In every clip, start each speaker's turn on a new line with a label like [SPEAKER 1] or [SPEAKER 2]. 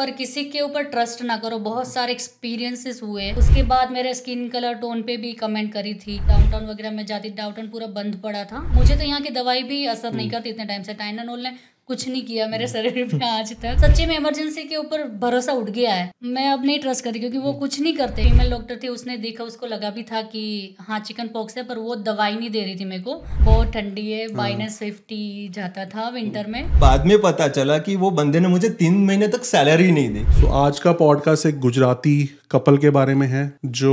[SPEAKER 1] पर किसी के ऊपर ट्रस्ट ना करो बहुत सारे एक्सपीरियंसेस हुए उसके बाद मेरे स्किन कलर टोन पे भी कमेंट करी थी डाउनटाउन वगैरह में जाती डाउनटाउन पूरा बंद पड़ा था मुझे तो यहाँ की दवाई भी असर नहीं हम्म। करती इतने टाइम से टाइनानोल ने कुछ नहीं किया मेरे शरीर पे आज तक सच्ची में इमरजेंसी के ऊपर भरोसा उठ गया है मैं अब नहीं ट्रस्ट करती क्योंकि वो कुछ नहीं करते फीमेल डॉक्टर थे उसने देखा उसको लगा भी था कि हाँ चिकन पॉक्स है पर वो दवाई नहीं दे रही थी मेरे को बहुत ठंडी है माइनस हाँ। फिफ्टी जाता था विंटर में
[SPEAKER 2] बाद में पता चला की वो बंदे ने मुझे तीन महीने तक सैलरी
[SPEAKER 3] नहीं दी तो आज का पॉडकास्ट एक गुजराती कपल के बारे में है जो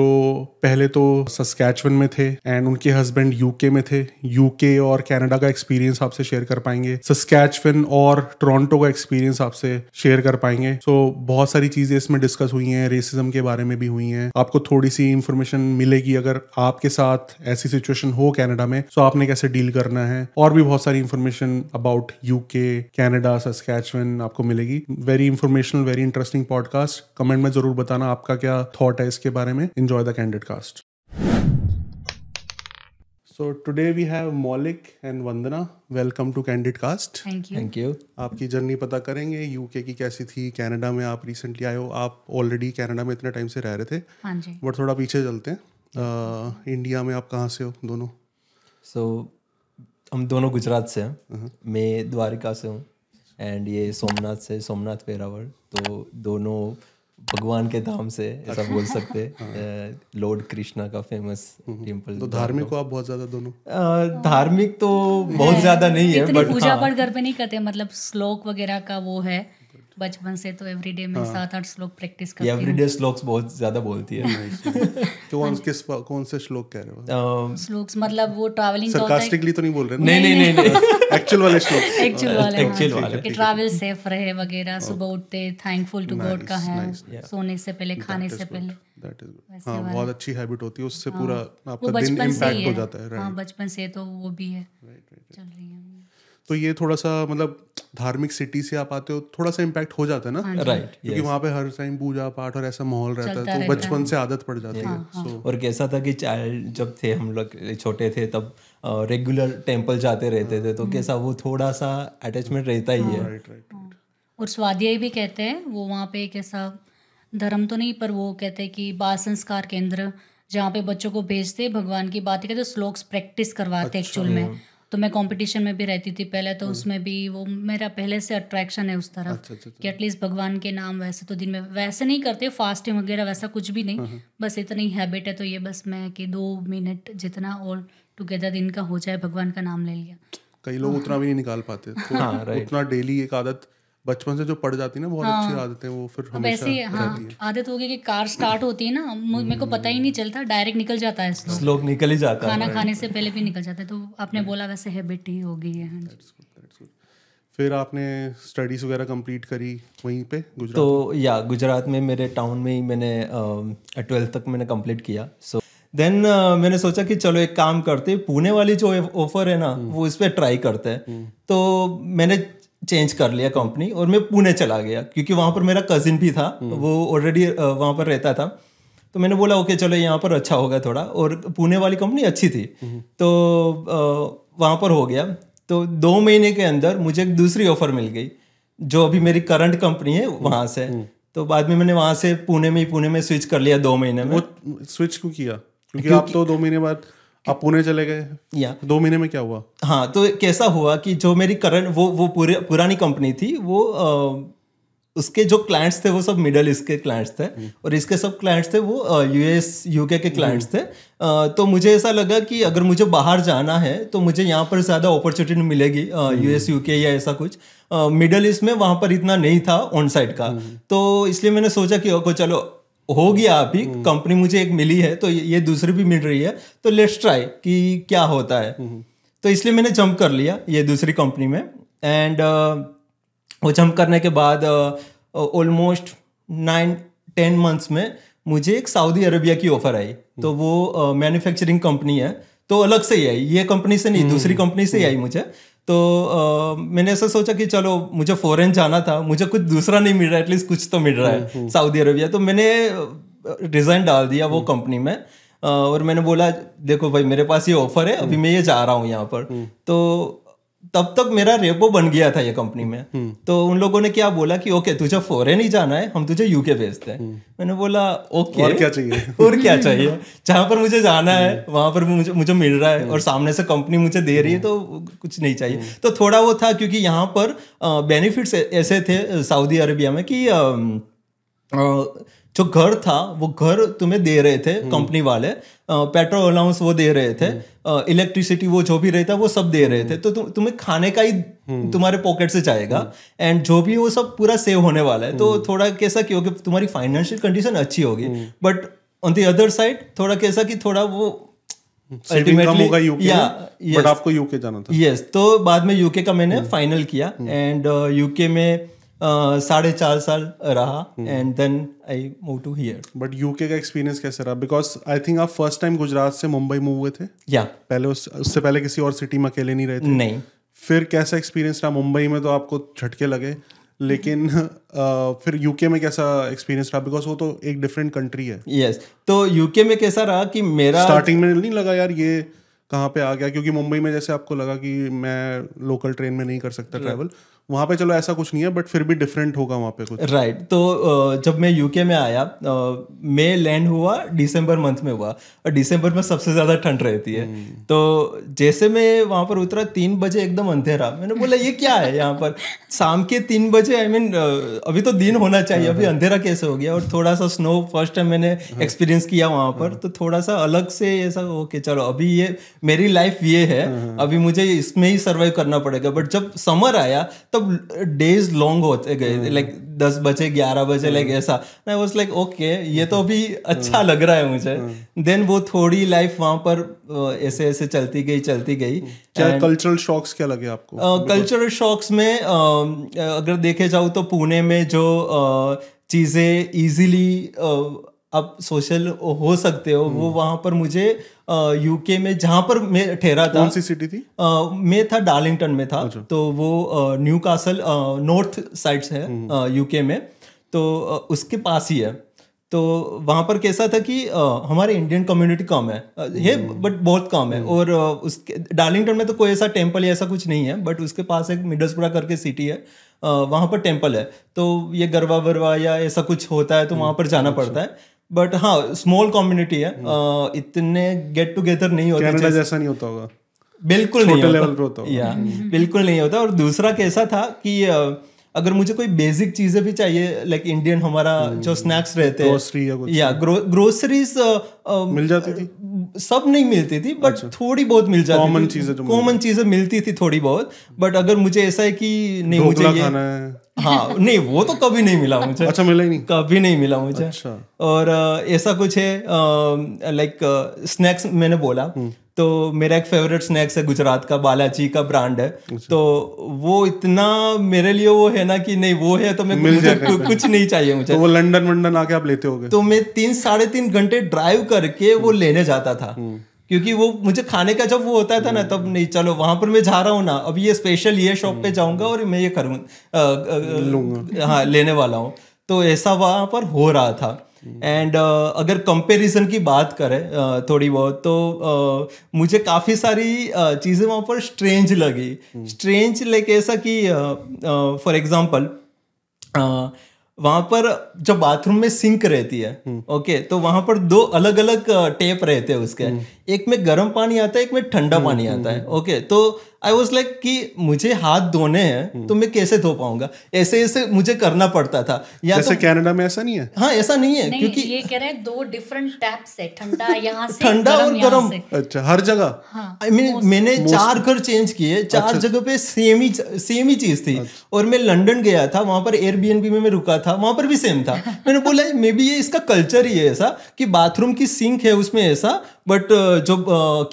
[SPEAKER 3] पहले तो सस्कैचवन में थे एंड उनके हस्बैंड यूके में थे यूके और कनाडा का एक्सपीरियंस आपसे शेयर कर पाएंगे सस्कैचवन और टोरंटो का एक्सपीरियंस आपसे शेयर कर पाएंगे सो so, बहुत सारी चीज़ें इसमें डिस्कस हुई हैं रेसिज्म के बारे में भी हुई हैं आपको थोड़ी सी इन्फॉर्मेशन मिलेगी अगर आपके साथ ऐसी सिचुएशन हो कैनेडा में सो तो so आपने कैसे डील करना है और भी बहुत सारी information about U K Canada Saskatchewan आपको मिलेगी very informational very interesting podcast comment में जरूर बताना आपका क्या थॉट है इसके बारे में enjoy the candid cast so today we have Maulik and Vandana welcome to candid cast thank you आपकी जर्नी पता करेंगे यूके की कैसी थी कनाडा में आप रिसेंटली आए हो आप ऑलरेडी कनाडा में इतने टाइम से रह रहे थे बट हाँ थोड़ा पीछे चलते हैं इंडिया में आप कहाँ से हो दोनों सो so, हम दोनों गुजरात से हैं
[SPEAKER 2] uh-huh. मैं द्वारिका से हूँ एंड ये सोमनाथ से सोमनाथ वेरावर तो दोनों भगवान के धाम से ऐसा अच्छा। बोल सकते हाँ। लॉर्ड कृष्णा का फेमस टेम्पल हम्म। तो धार्मिक आप बहुत ज्यादा दोनों धार्मिक तो बहुत ज्यादा नहीं है बट पूजा हाँ। पाठ
[SPEAKER 1] घर पे नहीं करते मतलब श्लोक वगैरह का वो है बचपन से तो एवरीडे में हाँ। सात आठ श्लोक प्रैक्टिस करती हूँ एवरीडे
[SPEAKER 2] श्लोक्स बहुत ज्यादा बोलती है तो कौन के
[SPEAKER 3] कौन से श्लोक कह रहे हो
[SPEAKER 1] श्लोक्स मतलब वो ट्रैवलिंग तो सरकास्टिकली
[SPEAKER 3] तो नहीं बोल रहे नहीं नहीं नहीं एक्चुअल वाले श्लोक एक्चुअल वाले एक्चुअल हाँ। वाले कि ट्रैवल
[SPEAKER 1] सेफ रहे वगैरह oh. सुबह उठते थैंकफुल टू गॉड का है सोने से पहले खाने से पहले हाँ बहुत
[SPEAKER 3] अच्छी हैबिट होती है उससे हाँ। पूरा आपका दिन इम्पैक्ट हो जाता है हाँ
[SPEAKER 1] बचपन से तो वो भी है चल रही है
[SPEAKER 3] तो ये थोड़ा सा मतलब धार्मिक सिटी से आप आते हो थोड़ा सा इम्पैक्ट हो जाता है ना राइट हाँ right, क्योंकि yes. वहाँ पे
[SPEAKER 2] हर टाइम पूजा पाठ और ऐसा माहौल रहता है तो बचपन से आदत पड़ जाती yeah. है हाँ, हाँ, so, और कैसा था कि चाइल्ड जब थे हम लोग छोटे थे तब रेगुलर टेम्पल जाते रहते थे तो हाँ। कैसा वो थोड़ा सा अटैचमेंट रहता ही है
[SPEAKER 1] और स्वाध्याय भी कहते हैं वो वहाँ पे एक ऐसा धर्म तो नहीं पर वो कहते हैं कि बाल संस्कार केंद्र जहाँ पे बच्चों को भेजते भगवान की बातें कहते तो स्लोक्स प्रैक्टिस करवाते एक्चुअल अच्छा। में तो मैं कंपटीशन में भी रहती थी पहले तो हम्म। उसमें भी वो मेरा पहले से अट्रैक्शन है उस तरह अच्छा, अच्छा, अच्छा। कि एटलीस्ट भगवान के नाम वैसे तो दिन में वैसे नहीं करते फास्टिंग वगैरह वैसा कुछ भी नहीं हाँ, हाँ। बस इतनी हैबिट है तो ये बस मैं कि दो मिनट जितना और टुगेदर दिन का हो जाए भगवान का नाम ले लिया
[SPEAKER 3] कई लोग हाँ। उतना भी नहीं निकाल पाते तो हाँ, उतना डेली एक आदत बचपन से जो पड़ जाती है ना बहुत हाँ, अच्छी आदतें वो
[SPEAKER 2] फिर हमेशा वैसे हाँ,
[SPEAKER 1] आदत होगी कि कार स्टार्ट होती है ना मेरे को हम्म। पता ही नहीं चलता डायरेक्ट निकल जाता है
[SPEAKER 2] स्लोक निकल ही जाता खाना है खाने
[SPEAKER 1] से पहले भी निकल जाता है तो आपने बोला वैसे हैबिट ही हो गई है
[SPEAKER 3] हाँ फिर आपने स्टडीज वगैरह कंप्लीट करी वहीं पे गुजरात तो
[SPEAKER 2] या गुजरात में मेरे टाउन में ही मैंने ट्वेल्थ तक मैंने कंप्लीट किया सो देन मैंने सोचा कि चलो एक काम करते पुणे वाली जो ऑफर है ना हम्म। वो इस पर ट्राई करते हैं हम्म। तो मैंने चेंज कर लिया कंपनी और मैं पुणे चला गया क्योंकि वहाँ पर मेरा कज़िन भी था हम्म। वो ऑलरेडी वहाँ पर रहता था तो मैंने बोला ओके चलो यहाँ पर अच्छा होगा थोड़ा और पुणे वाली कंपनी अच्छी थी हम्म। तो वहाँ पर हो गया तो दो महीने के अंदर मुझे एक दूसरी ऑफर मिल गई जो अभी मेरी करंट कंपनी है हम्म। वहाँ से तो बाद में मैंने वहाँ से पुणे में ही पुणे में स्विच कर लिया दो महीने में वो स्विच क्यों किया क्योंकि आप तो दो महीने बाद आप पुणे चले गए या दो महीने में क्या हुआ हाँ तो कैसा हुआ कि जो मेरी करंट वो वो पूरे पुरानी कंपनी थी वो आ, उसके जो क्लाइंट्स थे वो सब मिडल ईस्ट के क्लाइंट्स थे hmm. और इसके सब क्लाइंट्स थे वो यूएस यूके के क्लाइंट्स hmm. थे तो मुझे ऐसा लगा कि अगर मुझे बाहर जाना है तो मुझे यहाँ पर ज़्यादा अपॉर्चुनिटी मिलेगी यूएस यूके hmm. या ऐसा कुछ मिडल ईस्ट में वहाँ पर इतना नहीं था ऑन साइड का तो इसलिए मैंने सोचा कि ओके चलो हो गया अभी कंपनी हम्म। मुझे एक मिली है तो ये दूसरी भी मिल रही है तो लेट्स ट्राई कि क्या होता है हम्म। तो इसलिए मैंने जंप कर लिया ये दूसरी कंपनी में एंड uh, वो जंप करने के बाद ऑलमोस्ट नाइन टेन मंथ्स में मुझे एक सऊदी अरबिया की ऑफर आई हम्म। तो वो मैन्युफैक्चरिंग uh, कंपनी है तो अलग से ही आई ये कंपनी से नहीं दूसरी कंपनी से ही आई मुझे तो आ, मैंने ऐसा सोचा कि चलो मुझे फॉरेन जाना था मुझे कुछ दूसरा नहीं मिल रहा एटलीस्ट कुछ तो मिल रहा है सऊदी हम्म, अरबिया हम्म। तो मैंने डिज़ाइन डाल दिया वो कंपनी हम्म। में और मैंने बोला देखो भाई मेरे पास ये ऑफर है अभी मैं ये जा रहा हूँ यहाँ पर तो तब तक मेरा रेपो बन गया था ये कंपनी में हम्म। तो उन लोगों ने क्या बोला कि ओके तुझे फॉरेन ही जाना है हम तुझे यूके भेजते हैं हम्म। मैंने बोला ओके और क्या चाहिए और क्या चाहिए जहाँ पर मुझे जाना है हम्म। वहाँ पर मुझे मुझे मिल रहा है और सामने से कंपनी मुझे दे रही है तो कुछ नहीं चाहिए तो थोड़ा वो था क्योंकि यहाँ पर बेनिफिट्स ऐसे थे सऊदी अरेबिया में कि जो घर था वो घर तुम्हें दे रहे थे कंपनी हम्म। वाले पेट्रोल अलाउंस वो दे रहे थे इलेक्ट्रिसिटी हम्म। वो जो भी रहता वो सब दे रहे थे हम्म। तो तु, तुम्हें खाने का ही तुम्हारे पॉकेट से जाएगा एंड जो भी वो सब पूरा सेव होने वाला है तो थोड़ा कैसा क्योंकि तुम्हारी फाइनेंशियल कंडीशन अच्छी होगी but on the other side थोड़ा कैसा कि थोड़ा वो होगा बट आपको यूके जाना था यस तो बाद में यूके का मैंने फाइनल किया एंड यूके में साढ़े चार साल रहा and then I move to here but UK का एक्सपीरियंस कैसे रहा बिकॉज आई थिंक आप फर्स्ट टाइम
[SPEAKER 3] गुजरात से मुंबई मूव हुए थे या yeah. पहले उस, उससे पहले किसी और सिटी में अकेले नहीं रहे थे नहीं फिर कैसा एक्सपीरियंस रहा मुंबई में तो आपको झटके लगे लेकिन आ, फिर यूके में कैसा एक्सपीरियंस रहा बिकॉज वो तो एक डिफरेंट कंट्री है यस yes. तो यूके में कैसा रहा कि मेरा स्टार्टिंग में नहीं लगा यार ये कहाँ पे आ गया क्योंकि मुंबई में जैसे आपको लगा कि मैं लोकल
[SPEAKER 2] ट्रेन में नहीं कर सकता ट्रैवल
[SPEAKER 3] वहाँ पे चलो ऐसा कुछ नहीं है बट फिर भी डिफरेंट होगा वहाँ पे कुछ राइट right.
[SPEAKER 2] तो जब मैं यूके में आया मैं लैंड हुआ दिसंबर मंथ में हुआ और दिसंबर में सबसे ज़्यादा ठंड रहती है hmm. तो जैसे मैं वहाँ पर उतरा तीन बजे एकदम अंधेरा मैंने बोला ये क्या है यहाँ पर शाम के तीन बजे आई I मीन mean, अभी तो दिन होना चाहिए अभी uh-huh. अंधेरा कैसे हो गया और थोड़ा सा स्नो फर्स्ट टाइम मैंने एक्सपीरियंस uh-huh. किया वहाँ पर uh-huh. तो थोड़ा सा अलग से ऐसा ओके चलो अभी ये मेरी लाइफ ये है हाँ, हाँ। अभी मुझे इसमें ही सर्वाइव करना पड़ेगा बट जब समर आया तब डेज लॉन्ग होते गए लाइक हाँ। दस बजे ग्यारह बजे लाइक ऐसा मैं वॉज लाइक ओके ये तो अभी अच्छा लग रहा है मुझे देन वो थोड़ी लाइफ वहाँ पर ऐसे ऐसे चलती गई चलती गई क्या कल्चरल शॉक्स क्या लगे आपको कल्चरल मतलब शॉक्स में अगर देखे जाऊँ तो पुणे में जो चीज़ें इजीली आप सोशल हो सकते हो वो वहाँ पर मुझे यूके में जहाँ पर मैं ठहरा था कौन सी सिटी थी मैं था डार्लिंगटन में था अच्छा। तो वो न्यू कासल नॉर्थ साइड है यूके में तो उसके पास ही है तो वहाँ पर कैसा था कि हमारे इंडियन कम्युनिटी कम है है हम्म। बट बहुत कम है हम्म। और उसके डार्लिंगटन में तो कोई ऐसा टेम्पल या ऐसा कुछ नहीं है बट उसके पास एक मिडल्सपुरा करके सिटी है वहाँ पर टेम्पल है तो ये गरबा वरवा या ऐसा कुछ होता है तो हम्म। वहाँ पर जाना अच्छा। पड़ता है बट हाँ स्मॉल कम्युनिटी है uh, इतने गेट टुगेदर नहीं होते जैसा नहीं होता होगा बिल्कुल नहीं लेवल पे होता या हम्म। बिल्कुल नहीं होता और दूसरा कैसा था कि अगर मुझे कोई बेसिक चीजें भी चाहिए लाइक इंडियन हमारा जो स्नैक्स हम्म। रहते हैं या ग्रोसरीज मिल जाती थी सब नहीं मिलती थी बट अच्छा। थोड़ी बहुत मिल जाती कॉमन चीजें कॉमन चीजें मिलती थी थोड़ी बहुत बट अगर मुझे ऐसा है कि नहीं मुझे ये हाँ नहीं वो तो कभी नहीं मिला मुझे अच्छा मिला ही नहीं कभी नहीं मिला मुझे अच्छा और ऐसा कुछ है लाइक स्नैक्स मैंने बोला हम्म। तो मेरा एक फेवरेट स्नैक्स है गुजरात का बालाजी का ब्रांड है अच्छा। तो वो इतना मेरे लिए वो है ना कि नहीं वो है तो मैं मुझे कुछ नहीं चाहिए मुझे तो वो
[SPEAKER 3] लंदन वंडन आके आप लेते हो
[SPEAKER 2] तो मैं तीन साढ़े तीन घंटे ड्राइव करके वो लेने जाता था हम्म। क्योंकि वो मुझे खाने का जब वो होता था ना तब नहीं चलो वहां पर मैं जा रहा हूँ ना अब ये स्पेशल ये शॉप पे जाऊंगा और मैं ये करूंगा हाँ लेने वाला हूँ तो ऐसा वहां पर हो रहा था एंड uh, अगर कंपैरिजन की बात करें uh, थोड़ी बहुत तो uh, मुझे काफ़ी सारी uh, चीज़ें वहाँ पर स्ट्रेंज लगी स्ट्रेंज लाइक ऐसा कि फॉर एग्जांपल वहाँ पर जब बाथरूम में सिंक रहती है ओके हम्म। okay, तो वहाँ पर दो अलग अलग टेप रहते हैं उसके हम्म। एक में गर्म पानी आता है एक में ठंडा हम्म, पानी आता है हम्म। ओके तो आई वॉज लाइक कि मुझे हाथ धोने हैं हम्म। तो मैं कैसे धो पाऊंगा ऐसे ऐसे मुझे करना पड़ता था या जैसे तो, कनाडा में ऐसा नहीं है हाँ ऐसा नहीं है नहीं, क्योंकि
[SPEAKER 1] ये कह रहे हैं दो डिफरेंट टैप से ठंडा यहाँ से ठंडा
[SPEAKER 3] और गर्म
[SPEAKER 2] अच्छा हर जगह आई हाँ, मीन मैंने चार घर चेंज किए चार अच्छा। जगह पे सेम ही सेम ही चीज थी अच्छा। और मैं लंडन गया था वहां पर एयरबीएनबी में मैं रुका था वहां पर भी सेम था मैंने बोला मे बी ये इसका कल्चर ही है ऐसा कि बाथरूम की सिंक है उसमें ऐसा बट जो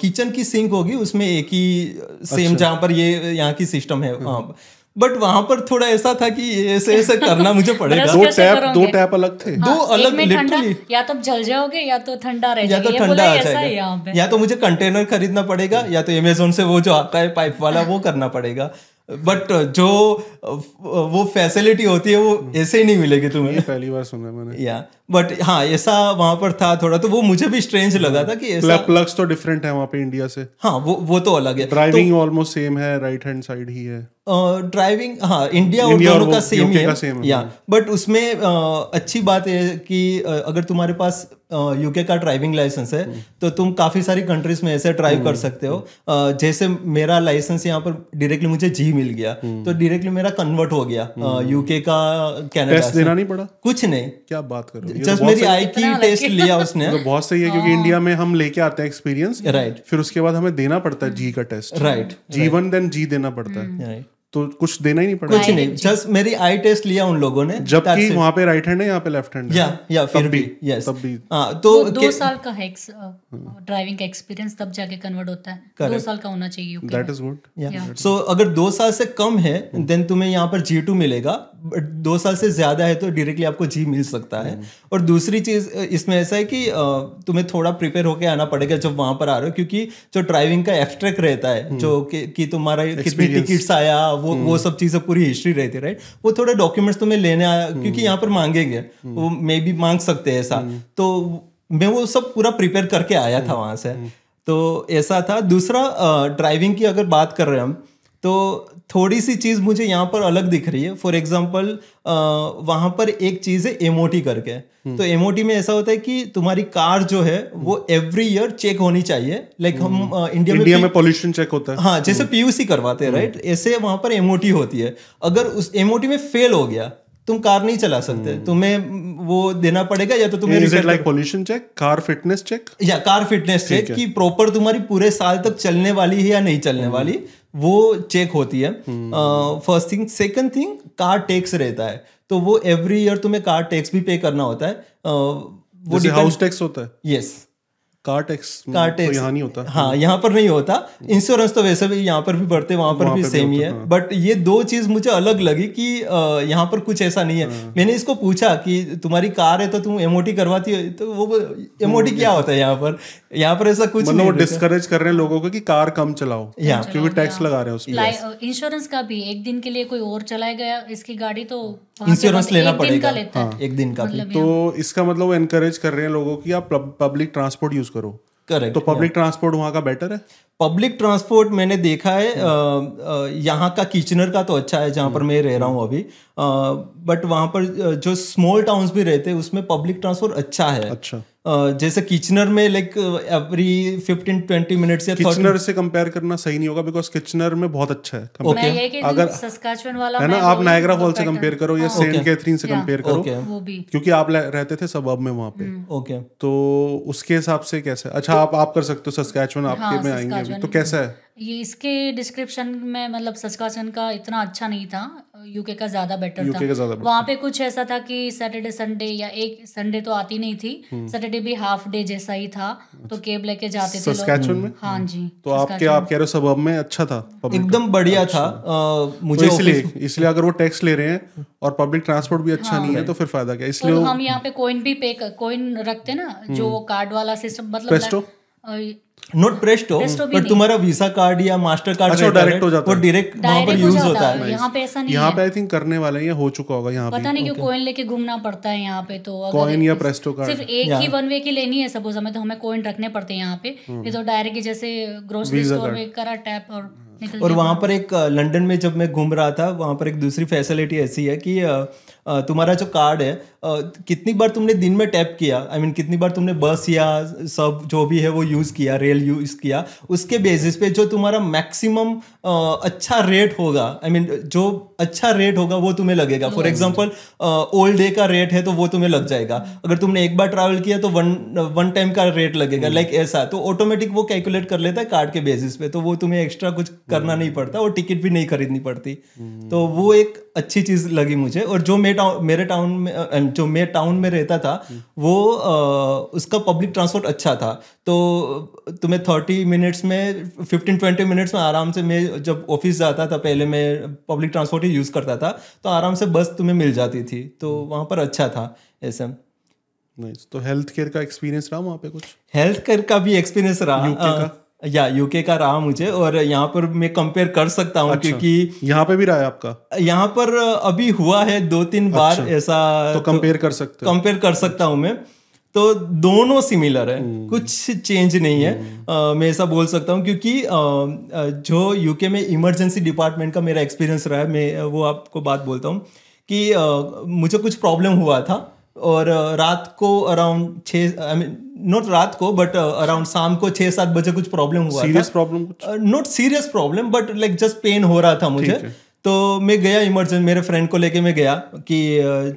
[SPEAKER 2] किचन की सिंक होगी उसमें एक ही सेम uh, अच्छा। जहाँ पर ये यहाँ की सिस्टम है बट हम्म। हाँ। वहां पर थोड़ा ऐसा था कि ऐसे ऐसे करना मुझे पड़ेगा दो टैप दो टैप अलग थे हाँ, दो अलग लिटरली
[SPEAKER 1] या तो जल जाओगे या तो ठंडा रह या तो ठंडा आ जाएगा या
[SPEAKER 2] तो मुझे कंटेनर खरीदना पड़ेगा या तो अमेजोन से वो जो आता है पाइप वाला वो करना पड़ेगा बट uh, जो uh, वो फैसिलिटी होती है वो हम्म। ऐसे ही नहीं मिलेगी तुम्हें पहली बार सुना मैंने या बट हाँ ऐसा वहां पर था थोड़ा तो वो मुझे भी स्ट्रेंज लगा था कि ऐसा प्लग्स
[SPEAKER 3] तो डिफरेंट है वहां पे इंडिया से हाँ वो वो तो अलग है ड्राइविंग ऑलमोस्ट तो, सेम है राइट हैंड साइड ही है
[SPEAKER 2] ड्राइविंग हाँ इंडिया और दोनों का सेम ही है या बट उसमें uh, अच्छी बात है कि uh, अगर तुम्हारे पास यूके uh, का ड्राइविंग लाइसेंस है तो तुम काफ़ी सारी कंट्रीज में ऐसे ड्राइव कर सकते हो uh, जैसे मेरा लाइसेंस यहाँ पर डायरेक्टली मुझे जी मिल गया तो डायरेक्टली मेरा कन्वर्ट हो गया यूके uh, का कैनेडा देना नहीं पड़ा कुछ नहीं क्या बात करो जस्ट मेरी आई की टेस्ट लिया उसने मतलब बहुत सही है क्योंकि इंडिया हाँ। में हम लेके आते
[SPEAKER 3] हैं एक्सपीरियंस राइट फिर उसके बाद हमें देना पड़ता है जी का test right G one then G देना पड़ता है
[SPEAKER 2] mm. तो कुछ देना ही नहीं पड़ा कुछ नहीं जस्ट मेरी आई टेस्ट लिया उन लोगों ने जबकि वहाँ पे राइट हैंड है यहाँ पे लेफ्ट हैंड या या फिर भी यस तब भी आ, हाँ, तो, तो दो साल का है ड्राइविंग
[SPEAKER 1] hmm. का एक्सपीरियंस तब जाके कन्वर्ट होता है Correct. दो साल का होना चाहिए दैट
[SPEAKER 2] इज गुड सो अगर दो साल से कम है देन hmm. तुम्हें यहाँ पर जी टू मिलेगा दो साल से ज़्यादा है तो डायरेक्टली आपको जी मिल सकता है हम्म। और दूसरी चीज़ इसमें ऐसा है कि तुम्हें थोड़ा प्रिपेयर होकर आना पड़ेगा जब वहाँ पर आ रहे हो क्योंकि जो ड्राइविंग का एब्स्ट्रैक्ट रहता है हम्म। जो कि, कि तुम्हारा कितनी टिकट्स आया वो हम्म। वो सब चीज़ें पूरी हिस्ट्री रहती राइट वो थोड़े डॉक्यूमेंट्स तुम्हें लेने आया क्योंकि यहाँ पर मांगेंगे वो मे बी मांग सकते हैं ऐसा तो मैं वो सब पूरा प्रिपेयर करके आया था वहाँ से तो ऐसा था दूसरा ड्राइविंग की अगर बात कर रहे हैं हम तो थोड़ी सी चीज़ मुझे यहाँ पर अलग दिख रही है फॉर एग्जाम्पल वहां पर एक चीज़ है एमओटी करके हम्म। तो एमओटी में ऐसा होता है कि तुम्हारी कार जो है वो एवरी ईयर चेक होनी चाहिए लाइक हम इंडिया हम्म। में इंडिया में पॉल्यूशन चेक होता है हाँ जैसे पीयूसी हम्म। करवाते हैं राइट ऐसे वहां पर एमओटी होती है अगर उस एमओटी में फेल हो गया तुम कार नहीं चला सकते hmm. तुम्हें वो देना पड़ेगा या तो तुम्हें
[SPEAKER 3] like pollution check car fitness check
[SPEAKER 2] या कार फिटनेस चेक कि प्रॉपर तुम्हारी पूरे साल तक चलने वाली है या नहीं चलने hmm. वाली वो चेक होती है first thing second thing car tax रहता है तो वो एवरी ईयर तुम्हें कार टैक्स भी पे करना होता है uh, वो हाउस टैक्स होता है यस yes. कार टैक्स तो यहाँ नहीं होता हाँ यहाँ पर नहीं होता इंश्योरेंस तो वैसे भी यहाँ पर भी बढ़ते वहाँ पर भी सेम ही है बट हाँ। ये दो चीज़ मुझे अलग लगी कि यहाँ पर कुछ ऐसा नहीं है हाँ। मैंने इसको पूछा कि तुम्हारी कार है तो तुम एम करवाती हो तो वो एम हाँ। क्या होता है यहाँ पर यहाँ पर ऐसा कुछ मतलब डिस्करेज कर रहे हैं लोगों को कि कार कम चलाओ क्योंकि टैक्स लगा रहे हो
[SPEAKER 1] इंश्योरेंस uh, का भी एक दिन के लिए कोई और चलाया गया इसकी गाड़ी तो इंश्योरेंस लेना पड़ेगा हाँ,
[SPEAKER 3] एक दिन का मतलब तो इसका मतलब वो एनकरेज कर रहे हैं लोगों की आप पब्लिक ट्रांसपोर्ट यूज करो
[SPEAKER 2] करेक्ट तो पब्लिक ट्रांसपोर्ट वहाँ का बेटर है पब्लिक ट्रांसपोर्ट मैंने देखा है हम्म। यहाँ का किचनर का तो अच्छा है जहाँ पर हम्म। मैं रह रहा हूँ अभी बट वहाँ पर जो स्मॉल टाउन्स भी रहते हैं उसमें पब्लिक ट्रांसपोर्ट अच्छा है अच्छा जैसे किचनर में like every fifteen twenty minutes या किचनर से
[SPEAKER 3] कंपेयर करना सही नहीं होगा बिकॉज किचनर में बहुत अच्छा है okay.
[SPEAKER 1] अगर वाला है ना आप नायगरा हॉल से कंपेयर करो या सेंट कैथरीन से कंपेयर करो क्योंकि
[SPEAKER 3] आप रहते थे अब में वहाँ पे ओके हम्म। तो उसके हिसाब से कैसा अच्छा आप आप कर सकते हो सस्कैचवन आपके हाँ, में आएंगे तो कैसा है
[SPEAKER 1] ये इसके डिस्क्रिप्शन में मतलब सस्कासन का इतना अच्छा नहीं था यूके का ज़्यादा बेटर था वहाँ पे कुछ ऐसा था कि सैटरडे संडे या एक संडे तो आती नहीं थी सैटरडे हम्म। भी हाफ डे जैसा ही था तो केब लेके जाते थे लोग में हाँ जी तो आपके आप
[SPEAKER 3] कह रहे हो सब में अच्छा था एकदम बढ़िया अच्छा। था तो मुझे इसलिए इसलिए अगर वो टैक्स ले रहे हैं और पब्लिक ट्रांसपोर्ट भी अच्छा हाँ। नहीं है तो फिर फायदा क्या
[SPEAKER 1] इसलिए हम यहाँ पे कोइन भी पे कोइन रखते ना जो कार्ड हम्म। वाला सिस्टम मतलब
[SPEAKER 2] नॉट प्रेस्टो बट तुम्हारा वीसा कार्ड या मास्टर कार्ड अच्छा, डायरेक्ट हो जाता है डायरेक्ट वहां पर यूज होता है यहाँ पे ऐसा नहीं यहाँ पे आई थिंक करने वाले हैं हो चुका होगा यहाँ पता नहीं क्यों
[SPEAKER 1] कॉइन लेके घूमना पड़ता है यहाँ पे तो कॉइन
[SPEAKER 2] या प्रेस्टो कार्ड सिर्फ एक ही वन
[SPEAKER 1] वे की लेनी है सपोज हमें तो हमें कॉइन रखने पड़ते हैं यहाँ पे ये hmm. तो डायरेक्ट जैसे ग्रोसरी स्टोर में करा टैप और और वहाँ
[SPEAKER 2] पर एक लंदन uh, में जब मैं घूम रहा था वहाँ पर एक दूसरी फैसिलिटी ऐसी है कि uh, uh, तुम्हारा जो कार्ड है कितनी बार तुमने दिन में टैप किया आई I मीन mean, कितनी बार तुमने बस या सब जो भी है वो यूज़ किया रेल यूज़ किया उसके बेसिस पे जो तुम्हारा मैक्सिमम अच्छा रेट होगा आई I मीन mean, जो अच्छा रेट होगा वो तुम्हें लगेगा फॉर एग्जाम्पल ओल्ड डे का रेट है तो वो तुम्हें लग जाएगा अगर तुमने एक बार ट्रैवल किया तो वन वन टाइम का रेट लगेगा लाइक hmm. like ऐसा तो ऑटोमेटिक वो कैलकुलेट कर लेता है कार्ड के बेसिस पे तो वो तुम्हें एक्स्ट्रा कुछ करना hmm. नहीं पड़ता और टिकट भी नहीं खरीदनी पड़ती hmm. तो वो एक अच्छी चीज़ लगी मुझे और जो मेरे टाउन मेरे टाउन में जो मैं टाउन में रहता था हम्म। वो आ, उसका पब्लिक ट्रांसपोर्ट अच्छा था तो तुम्हें थर्टी मिनट्स में फिफ्टीन ट्वेंटी मिनट्स में आराम से मैं जब ऑफिस जाता था पहले मैं पब्लिक ट्रांसपोर्ट ही यूज़ करता था तो आराम से बस तुम्हें मिल जाती थी तो हम्म। वहाँ पर अच्छा था ऐसे तो हेल्थ केयर का एक्सपीरियंस रहा वहाँ पे कुछ हेल्थ केयर का भी एक्सपीरियंस रहा या यूके का रहा मुझे और यहाँ पर मैं कंपेयर कर सकता हूँ अच्छा, क्योंकि
[SPEAKER 3] यहाँ पे भी रहा है आपका
[SPEAKER 2] यहाँ पर अभी हुआ है दो तीन बार अच्छा, ऐसा तो कंपेयर तो कर सकते कंपेयर कर सकता हूँ मैं तो दोनों सिमिलर है हम्म। कुछ चेंज नहीं है आ, हम्म। मैं ऐसा बोल सकता हूँ क्योंकि आ, जो यूके में इमरजेंसी डिपार्टमेंट का मेरा एक्सपीरियंस रहा है मैं वो आपको बात बोलता हूँ कि आ, मुझे कुछ प्रॉब्लम हुआ था और रात को अराउंड छः आई मीन नॉट रात को बट अराउंड शाम को छः सात बजे कुछ प्रॉब्लम हुआ serious problem not serious problem but like just pain हो रहा था मुझे तो मैं गया इमरजेंसी मेरे फ्रेंड को लेके मैं गया कि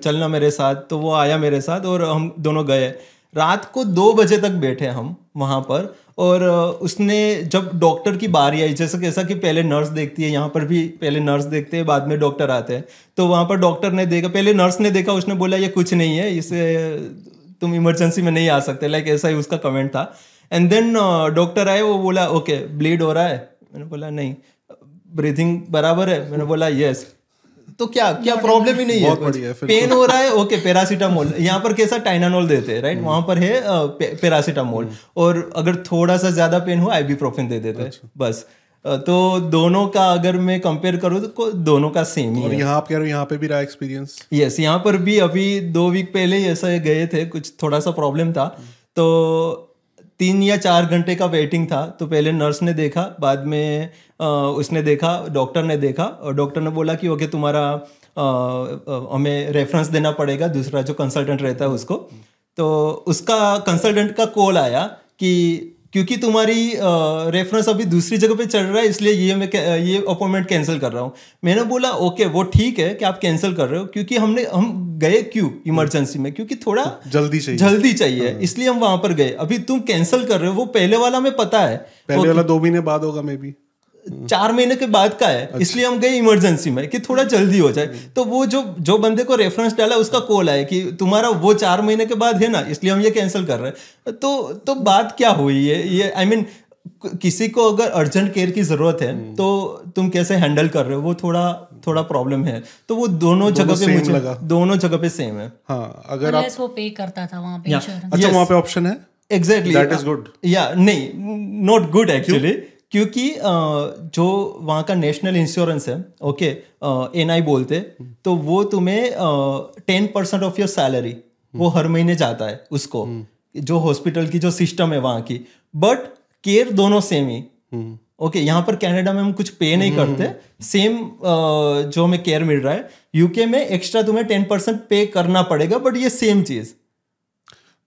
[SPEAKER 2] चलना मेरे साथ तो वो आया मेरे साथ और हम दोनों गए रात को दो बजे तक बैठे हम वहाँ पर और उसने जब डॉक्टर की बारी आई जैसे कैसा कि पहले नर्स देखती है यहाँ पर भी पहले नर्स देखते हैं बाद में डॉक्टर आते हैं तो वहाँ पर डॉक्टर ने देखा पहले नर्स ने देखा उसने बोला ये कुछ नहीं है इसे तुम इमरजेंसी में नहीं आ सकते लाइक ऐसा ही उसका कमेंट था एंड देन डॉक्टर आए वो बोला ओके ब्लीड हो रहा है मैंने बोला नहीं ब्रीथिंग बराबर है मैंने बोला यस तो क्या क्या प्रॉब्लम ही नहीं है पेन तो। हो रहा है ओके पेरासिटामोल यहाँ पर कैसा टाइनानोल देते हैं राइट हम्म। वहां पर है पेरासिटामोल हम्म। और अगर थोड़ा सा ज्यादा पेन हो आईबीप्रोफिन दे देते हैं अच्छा। बस तो दोनों का अगर मैं कंपेयर करूँ तो दोनों का सेम ही और यहाँ आप कह रहे हो यहाँ पे भी रहा एक्सपीरियंस यस यहाँ पर भी अभी दो वीक पहले ही ऐसा गए थे कुछ थोड़ा सा प्रॉब्लम था हम्म। तो तीन या चार घंटे का वेटिंग था तो पहले नर्स ने देखा बाद में आ, उसने देखा डॉक्टर ने देखा और डॉक्टर ने बोला कि ओके तुम्हारा हमें रेफरेंस देना पड़ेगा दूसरा जो कंसल्टेंट रहता है उसको तो उसका कंसल्टेंट का कॉल आया कि क्योंकि तुम्हारी रेफरेंस अभी दूसरी जगह पे चल रहा है इसलिए ये मैं ये अपॉइंटमेंट कैंसिल कर रहा हूँ मैंने बोला ओके वो ठीक है कि आप कैंसिल कर रहे हो क्योंकि हमने हम गए क्यों इमरजेंसी में क्योंकि थोड़ा जल्दी चाहिए जल्दी चाहिए हाँ। इसलिए हम वहां पर गए अभी तुम कैंसिल कर रहे हो वो पहले वाला हमें पता है पहले वाला दो महीने बाद होगा मे भी चार महीने के बाद का है अच्छा। इसलिए हम गए इमरजेंसी में कि थोड़ा जल्दी हो जाए हम्म। तो वो जो जो बंदे को रेफरेंस डाला उसका कॉल आया कि तुम्हारा वो चार महीने के बाद है ना इसलिए हम ये कैंसिल कर रहे हैं तो तो बात क्या हुई है ये आई I मीन mean, किसी को अगर अर्जेंट केयर की जरूरत है हम्म। तो तुम कैसे हैंडल कर रहे हो वो थोड़ा थोड़ा प्रॉब्लम है तो वो दोनों, जगह पे मुझे लगा दोनों जगह पे सेम है हाँ, अगर आप
[SPEAKER 1] वो पे करता था वहाँ पे अच्छा
[SPEAKER 2] वहाँ पे ऑप्शन है एग्जैक्टली दैट इज गुड या नहीं नॉट गुड एक्चुअली क्योंकि जो वहाँ का नेशनल इंश्योरेंस है ओके एन आई बोलते हम्म। तो वो तुम्हें ten percent of your salary वो हम्म। हर महीने जाता है उसको हम्म। जो हॉस्पिटल की जो सिस्टम है वहाँ की बट केयर दोनों सेम ही ओके यहाँ पर कनाडा में हम कुछ पे नहीं करते सेम जो हमें केयर मिल रहा है यूके में एक्स्ट्रा तुम्हें टेन परसेंट पे करना पड़ेगा बट ये सेम चीज़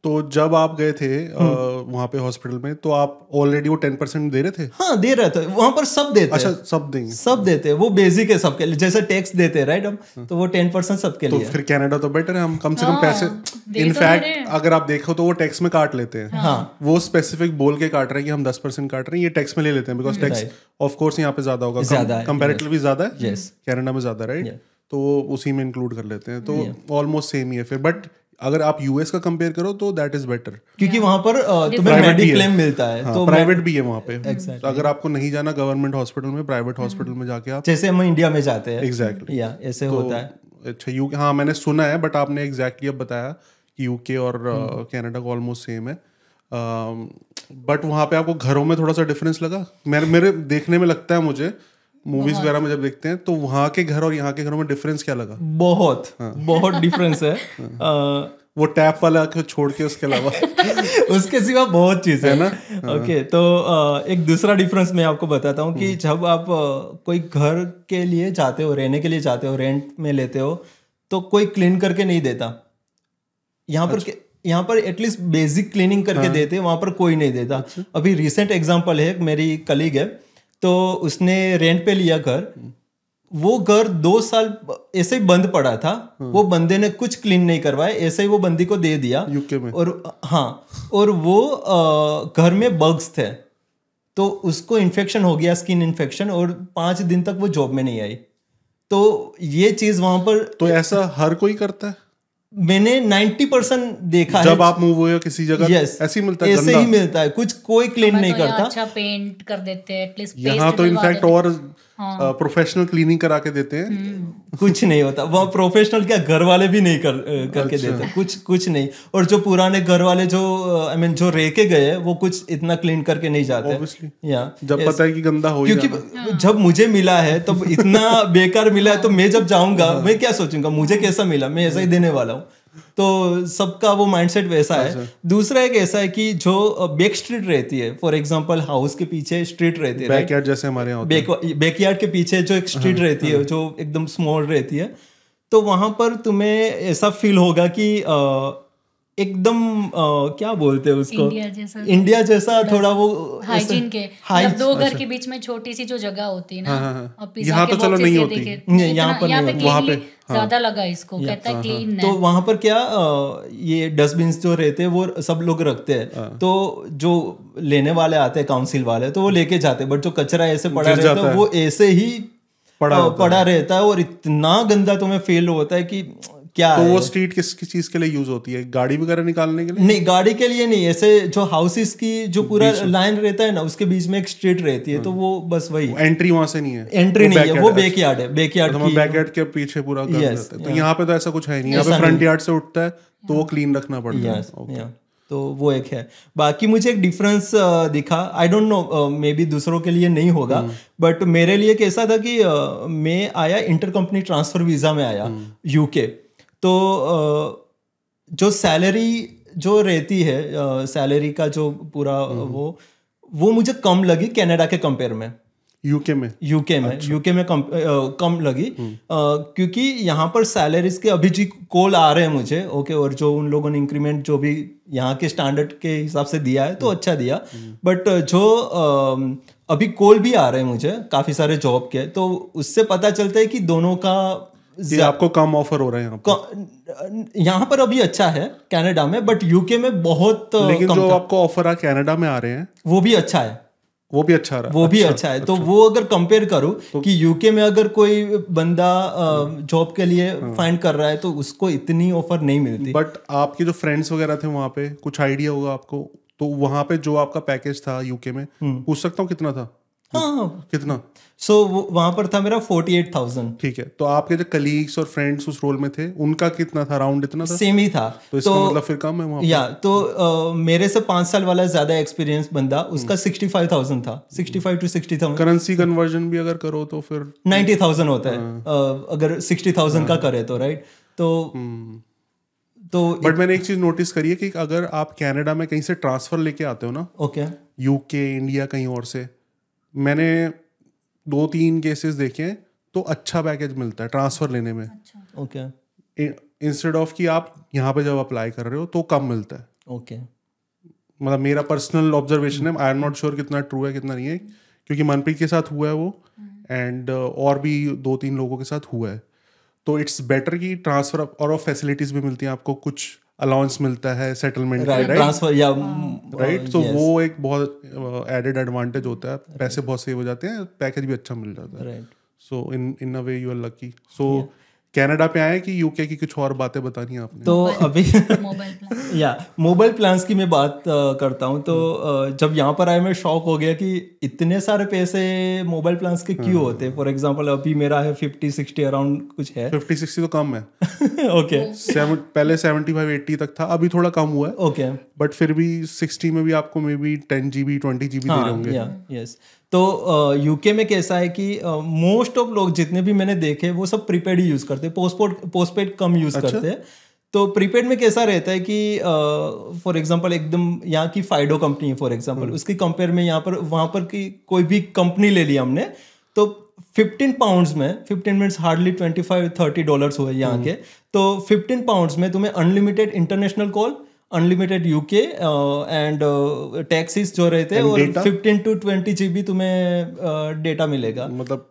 [SPEAKER 3] तो जब आप गए थे हम्म। वहाँ पे हॉस्पिटल में तो आप ऑलरेडी
[SPEAKER 2] वो टेन परसेंट दे रहे थे हाँ दे रहे थे वहाँ पर सब देते अच्छा सब देंगे सब देते हैं वो बेसिक है सबके लिए जैसे टैक्स देते राइट हम हाँ। तो वो टेन परसेंट सबके तो लिए तो फिर कनाडा तो बेटर है हम कम से कम हाँ, पैसे इनफैक्ट तो
[SPEAKER 3] अगर आप देखो तो वो टैक्स में काट लेते हैं हाँ वो स्पेसिफिक बोल के काट रहे हैं कि हम दस काट रहे हैं ये टैक्स में ले लेते हैं बिकॉज टैक्स ऑफकोर्स यहाँ पे ज्यादा होगा कंपेरेटिवली ज्यादा है कैनेडा में ज्यादा राइट तो उसी में इंक्लूड कर लेते हैं तो ऑलमोस्ट सेम ही है फिर बट अगर आप यूएस का कंपेयर करो तो दैट इज बेटर
[SPEAKER 2] क्योंकि वहां पर तुम्हें मेडिक्लेम मिलता है हाँ, तो प्राइवेट भी है वहां पे exactly. तो
[SPEAKER 3] अगर आपको नहीं जाना गवर्नमेंट हॉस्पिटल में प्राइवेट हॉस्पिटल hmm. में जाके आप जैसे हम इंडिया में जाते हैं एग्जैक्टली या ऐसे तो होता है अच्छा यू हाँ मैंने सुना है बट आपने एग्जैक्टली exactly अब बताया कि यूके और कनाडा hmm. का ऑलमोस्ट सेम है बट वहाँ पे आपको घरों में थोड़ा सा डिफरेंस लगा मेरे मेरे देखने में लगता है मुझे मूवीज वगैरह में जब देखते हैं तो वहाँ के घर और यहाँ के घरों में डिफरेंस क्या लगा
[SPEAKER 2] बहुत हाँ. बहुत डिफरेंस है हाँ.
[SPEAKER 3] वो टैप वाला को छोड़ के उसके अलावा
[SPEAKER 2] उसके सिवा बहुत चीज है ना ओके हाँ। तो एक दूसरा डिफरेंस मैं आपको बताता हूँ कि हम्म। जब आप कोई घर के लिए जाते हो रहने के लिए जाते हो रेंट में लेते हो तो कोई क्लीन करके नहीं देता यहाँ पर अच्छा। यहाँ पर एटलीस्ट बेसिक क्लीनिंग करके हाँ। देते वहाँ पर कोई नहीं देता अच्छा। अभी रिसेंट एग्जाम्पल है मेरी कलीग है तो उसने रेंट पे लिया घर वो घर दो साल ऐसे ही बंद पड़ा था हम्म। वो बंदे ने कुछ क्लीन नहीं करवाया ऐसे ही वो बंदी को दे दिया यूके में और हाँ और वो घर में बग्स थे तो उसको इन्फेक्शन हो गया स्किन इन्फेक्शन और पांच दिन तक वो जॉब में नहीं आई तो ये चीज वहां पर तो ऐसा हर कोई करता है मैंने नाइन्टी परसेंट देखा जब है, आप मूव हुए किसी जगह yes, ऐसे मिलता है ऐसे ही मिलता है कुछ कोई क्लेम नहीं तो
[SPEAKER 3] करता
[SPEAKER 1] अच्छा पेंट कर देते हैं यहाँ तो इनफैक्ट और
[SPEAKER 3] प्रोफेशनल हाँ। क्लीनिंग करा
[SPEAKER 2] के देते हैं हम्म। कुछ नहीं होता वहाँ प्रोफेशनल क्या घर वाले भी नहीं कर करके अच्छा। देते कुछ कुछ नहीं और जो पुराने घर वाले जो आई I मीन mean, जो रह के गए वो कुछ इतना क्लीन करके नहीं जाते या जब पता है कि गंदा हो क्योंकि हाँ। जब मुझे मिला है तो इतना बेकार मिला है तो मैं जब जाऊंगा हाँ। मैं क्या सोचूंगा मुझे कैसा मिला मैं ऐसा ही देने वाला हूँ तो सबका वो माइंडसेट वैसा है अच्छा। दूसरा एक ऐसा है कि जो बैक स्ट्रीट रहती है फॉर एग्जांपल हाउस के पीछे स्ट्रीट रहती है बैकयार्ड जैसे हमारे यहाँ बैकयार्ड के पीछे जो एक स्ट्रीट हाँ, रहती है हाँ। जो एकदम स्मॉल रहती है तो वहां पर तुम्हें ऐसा फील होगा कि एकदम क्या बोलते हैं उसको इंडिया जैसा इंडिया जैसा थोड़ा वो हाइजीन के मतलब दो घर अच्छा। के
[SPEAKER 1] बीच में छोटी सी जो जगह होती है ना हाँ, हाँ, हाँ। यहाँ तो चलो नहीं होती नहीं यहाँ पर नहीं पे वहाँ पे हाँ। ज्यादा लगा इसको कहता हाँ, हाँ। तो है क्लीन तो
[SPEAKER 2] वहाँ पर क्या ये डस्टबिन जो रहते हैं वो सब लोग रखते हैं तो जो लेने वाले आते हैं काउंसिल वाले तो वो लेके जाते हैं बट जो कचरा ऐसे पड़ा रहता है वो ऐसे ही पड़ा पड़ा रहता है और इतना गंदा तुम्हें फील होता है कि क्या तो है? वो स्ट्रीट किस किस चीज के लिए यूज
[SPEAKER 3] होती है गाड़ी वगैरह
[SPEAKER 2] निकालने के लिए नहीं गाड़ी के लिए नहीं ऐसे जो हाउसेस की जो पूरा लाइन रहता है ना उसके बीच में एक स्ट्रीट रहती है तो हाँ। वो बस वही एंट्री वहां से नहीं है एंट्री नहीं है वो बैक यार्ड है बैक यार्ड बैक यार्ड के पीछे पूरा तो यहाँ पे तो ऐसा कुछ है नहीं यहाँ पे फ्रंट यार्ड से उठता है तो वो क्लीन हाँ। रखना पड़ता है तो वो एक है बाकी मुझे एक डिफरेंस दिखा I don't know maybe दूसरों के लिए नहीं होगा बट hmm। मेरे लिए कैसा था कि uh, मैं आया इंटर कंपनी ट्रांसफर वीज़ा में आया यूके hmm. तो जो सैलरी जो रहती है सैलरी का जो पूरा हम्म। वो वो मुझे कम लगी कनाडा के कंपेयर में यूके में यूके में अच्छा। यूके में कम कम लगी आ, हम्म। क्योंकि यहाँ पर सैलरीज के अभी जी कॉल आ रहे हैं मुझे ओके और जो उन लोगों ने इंक्रीमेंट जो भी यहाँ के स्टैंडर्ड के हिसाब से दिया है तो हम्म। अच्छा दिया बट जो आ, अभी कॉल भी आ रहे हैं मुझे काफ़ी सारे जॉब के तो उससे पता चलता है कि दोनों का ये आपको कम ऑफर हो रहे हैं यहाँ पर अभी अच्छा है कनाडा में बट यूके में बहुत लेकिन कम जो कम
[SPEAKER 3] आपको ऑफर कनाडा में आ रहे हैं
[SPEAKER 2] वो भी अच्छा है वो भी अच्छा रहा वो भी अच्छा, अच्छा है तो अच्छा। तो वो अगर कंपेयर करो तो, कि यूके में अगर कोई बंदा जॉब के लिए फाइंड हाँ। कर रहा है तो उसको इतनी ऑफर नहीं मिलती बट
[SPEAKER 3] आपके जो फ्रेंड्स वगैरह थे वहाँ पे कुछ आइडिया होगा आपको तो वहाँ पे जो आपका पैकेज था यूके में हम्म। पूछ सकता हूँ कितना था हाँ, हाँ। कितना सो so, वहां पर था मेरा फोर्टी एट थाउजेंड ठीक है तो आपके जो कलीग्स और फ्रेंड्स उस रोल में थे उनका कितना था राउंड इतना था सेम ही था तो इसका तो, मतलब फिर कम है वहाँ या
[SPEAKER 2] तो आ, मेरे से पांच साल वाला ज्यादा एक्सपीरियंस बंदा उसका सिक्सटी फाइव थाउजेंड था sixty five to sixty thousand currency conversion भी अगर करो तो फिर नाइन्टी थाउजेंड होता है हाँ। अगर सिक्सटी थाउजेंड का करे तो राइट तो हम्म। तो बट
[SPEAKER 3] मैंने एक चीज नोटिस करी है कि अगर आप कनाडा में कहीं से ट्रांसफर लेके आते हो ना ओके यूके इंडिया कहीं और से मैंने दो तीन केसेस देखे हैं तो अच्छा पैकेज मिलता है ट्रांसफर लेने में ओके इंस्टेड ऑफ कि आप यहाँ पे जब अप्लाई कर रहे हो तो कम मिलता है ओके okay. मतलब मेरा पर्सनल ऑब्जर्वेशन है आई एम नॉट श्योर कितना ट्रू है कितना नहीं है क्योंकि मनप्रीत के साथ हुआ है वो एंड हम्म। uh, और भी दो तीन लोगों के साथ हुआ है तो इट्स बेटर कि ट्रांसफर और फैसिलिटीज़ भी मिलती हैं आपको कुछ अलाउंस मिलता है सेटलमेंट ट्रांसफर या राइट हाँ। सो वो एक बहुत एडेड uh, एडवांटेज होता है पैसे बहुत सेव हो जाते हैं पैकेज भी अच्छा मिल जाता है so in in a way you are lucky so Canada पे आए कि यूके की कुछ और बातें बतानी आपने तो अभी
[SPEAKER 2] या मोबाइल प्लान्स की मैं बात करता हूँ तो हम्म। जब यहाँ पर आए मैं शॉक हो गया कि इतने सारे पैसे मोबाइल प्लान्स के क्यों हम्म। होते हैं फॉर एग्जांपल अभी मेरा है फिफ्टी सिक्सटी अराउंड कुछ है फिफ्टी सिक्सटी तो कम है ओके पहले सेवेंटी फाइव एट्टी
[SPEAKER 3] तक था अभी थोड़ा कम हुआ है ओके बट फिर भी सिक्सटी में भी आपको maybe ten G B twenty G B होंगे
[SPEAKER 2] यस तो यूके में कैसा है कि मोस्ट ऑफ लोग जितने भी मैंने देखे वो सब प्रीपेड ही यूज़ करते हैं पोस्टपोड पोस्टपेड कम यूज़ अच्छा? करते हैं तो प्रीपेड में कैसा रहता है कि फॉर एग्जांपल एकदम यहाँ की फाइडो कंपनी है फॉर एग्जांपल हम्म। उसकी कंपेयर में यहाँ पर वहाँ पर की कोई भी कंपनी ले ली हमने तो फिफ्टीन पाउंड्स में fifteen minutes hardly twenty five thirty dollars हुए यहाँ हम्म। के तो फिफ्टीन पाउंड्स में तुम्हें unlimited international call unlimited UK and taxes जो रहे थे और फिफ्टीन टू ट्वेंटी जीबी तुम्हें डेटा uh, मिलेगा मतलब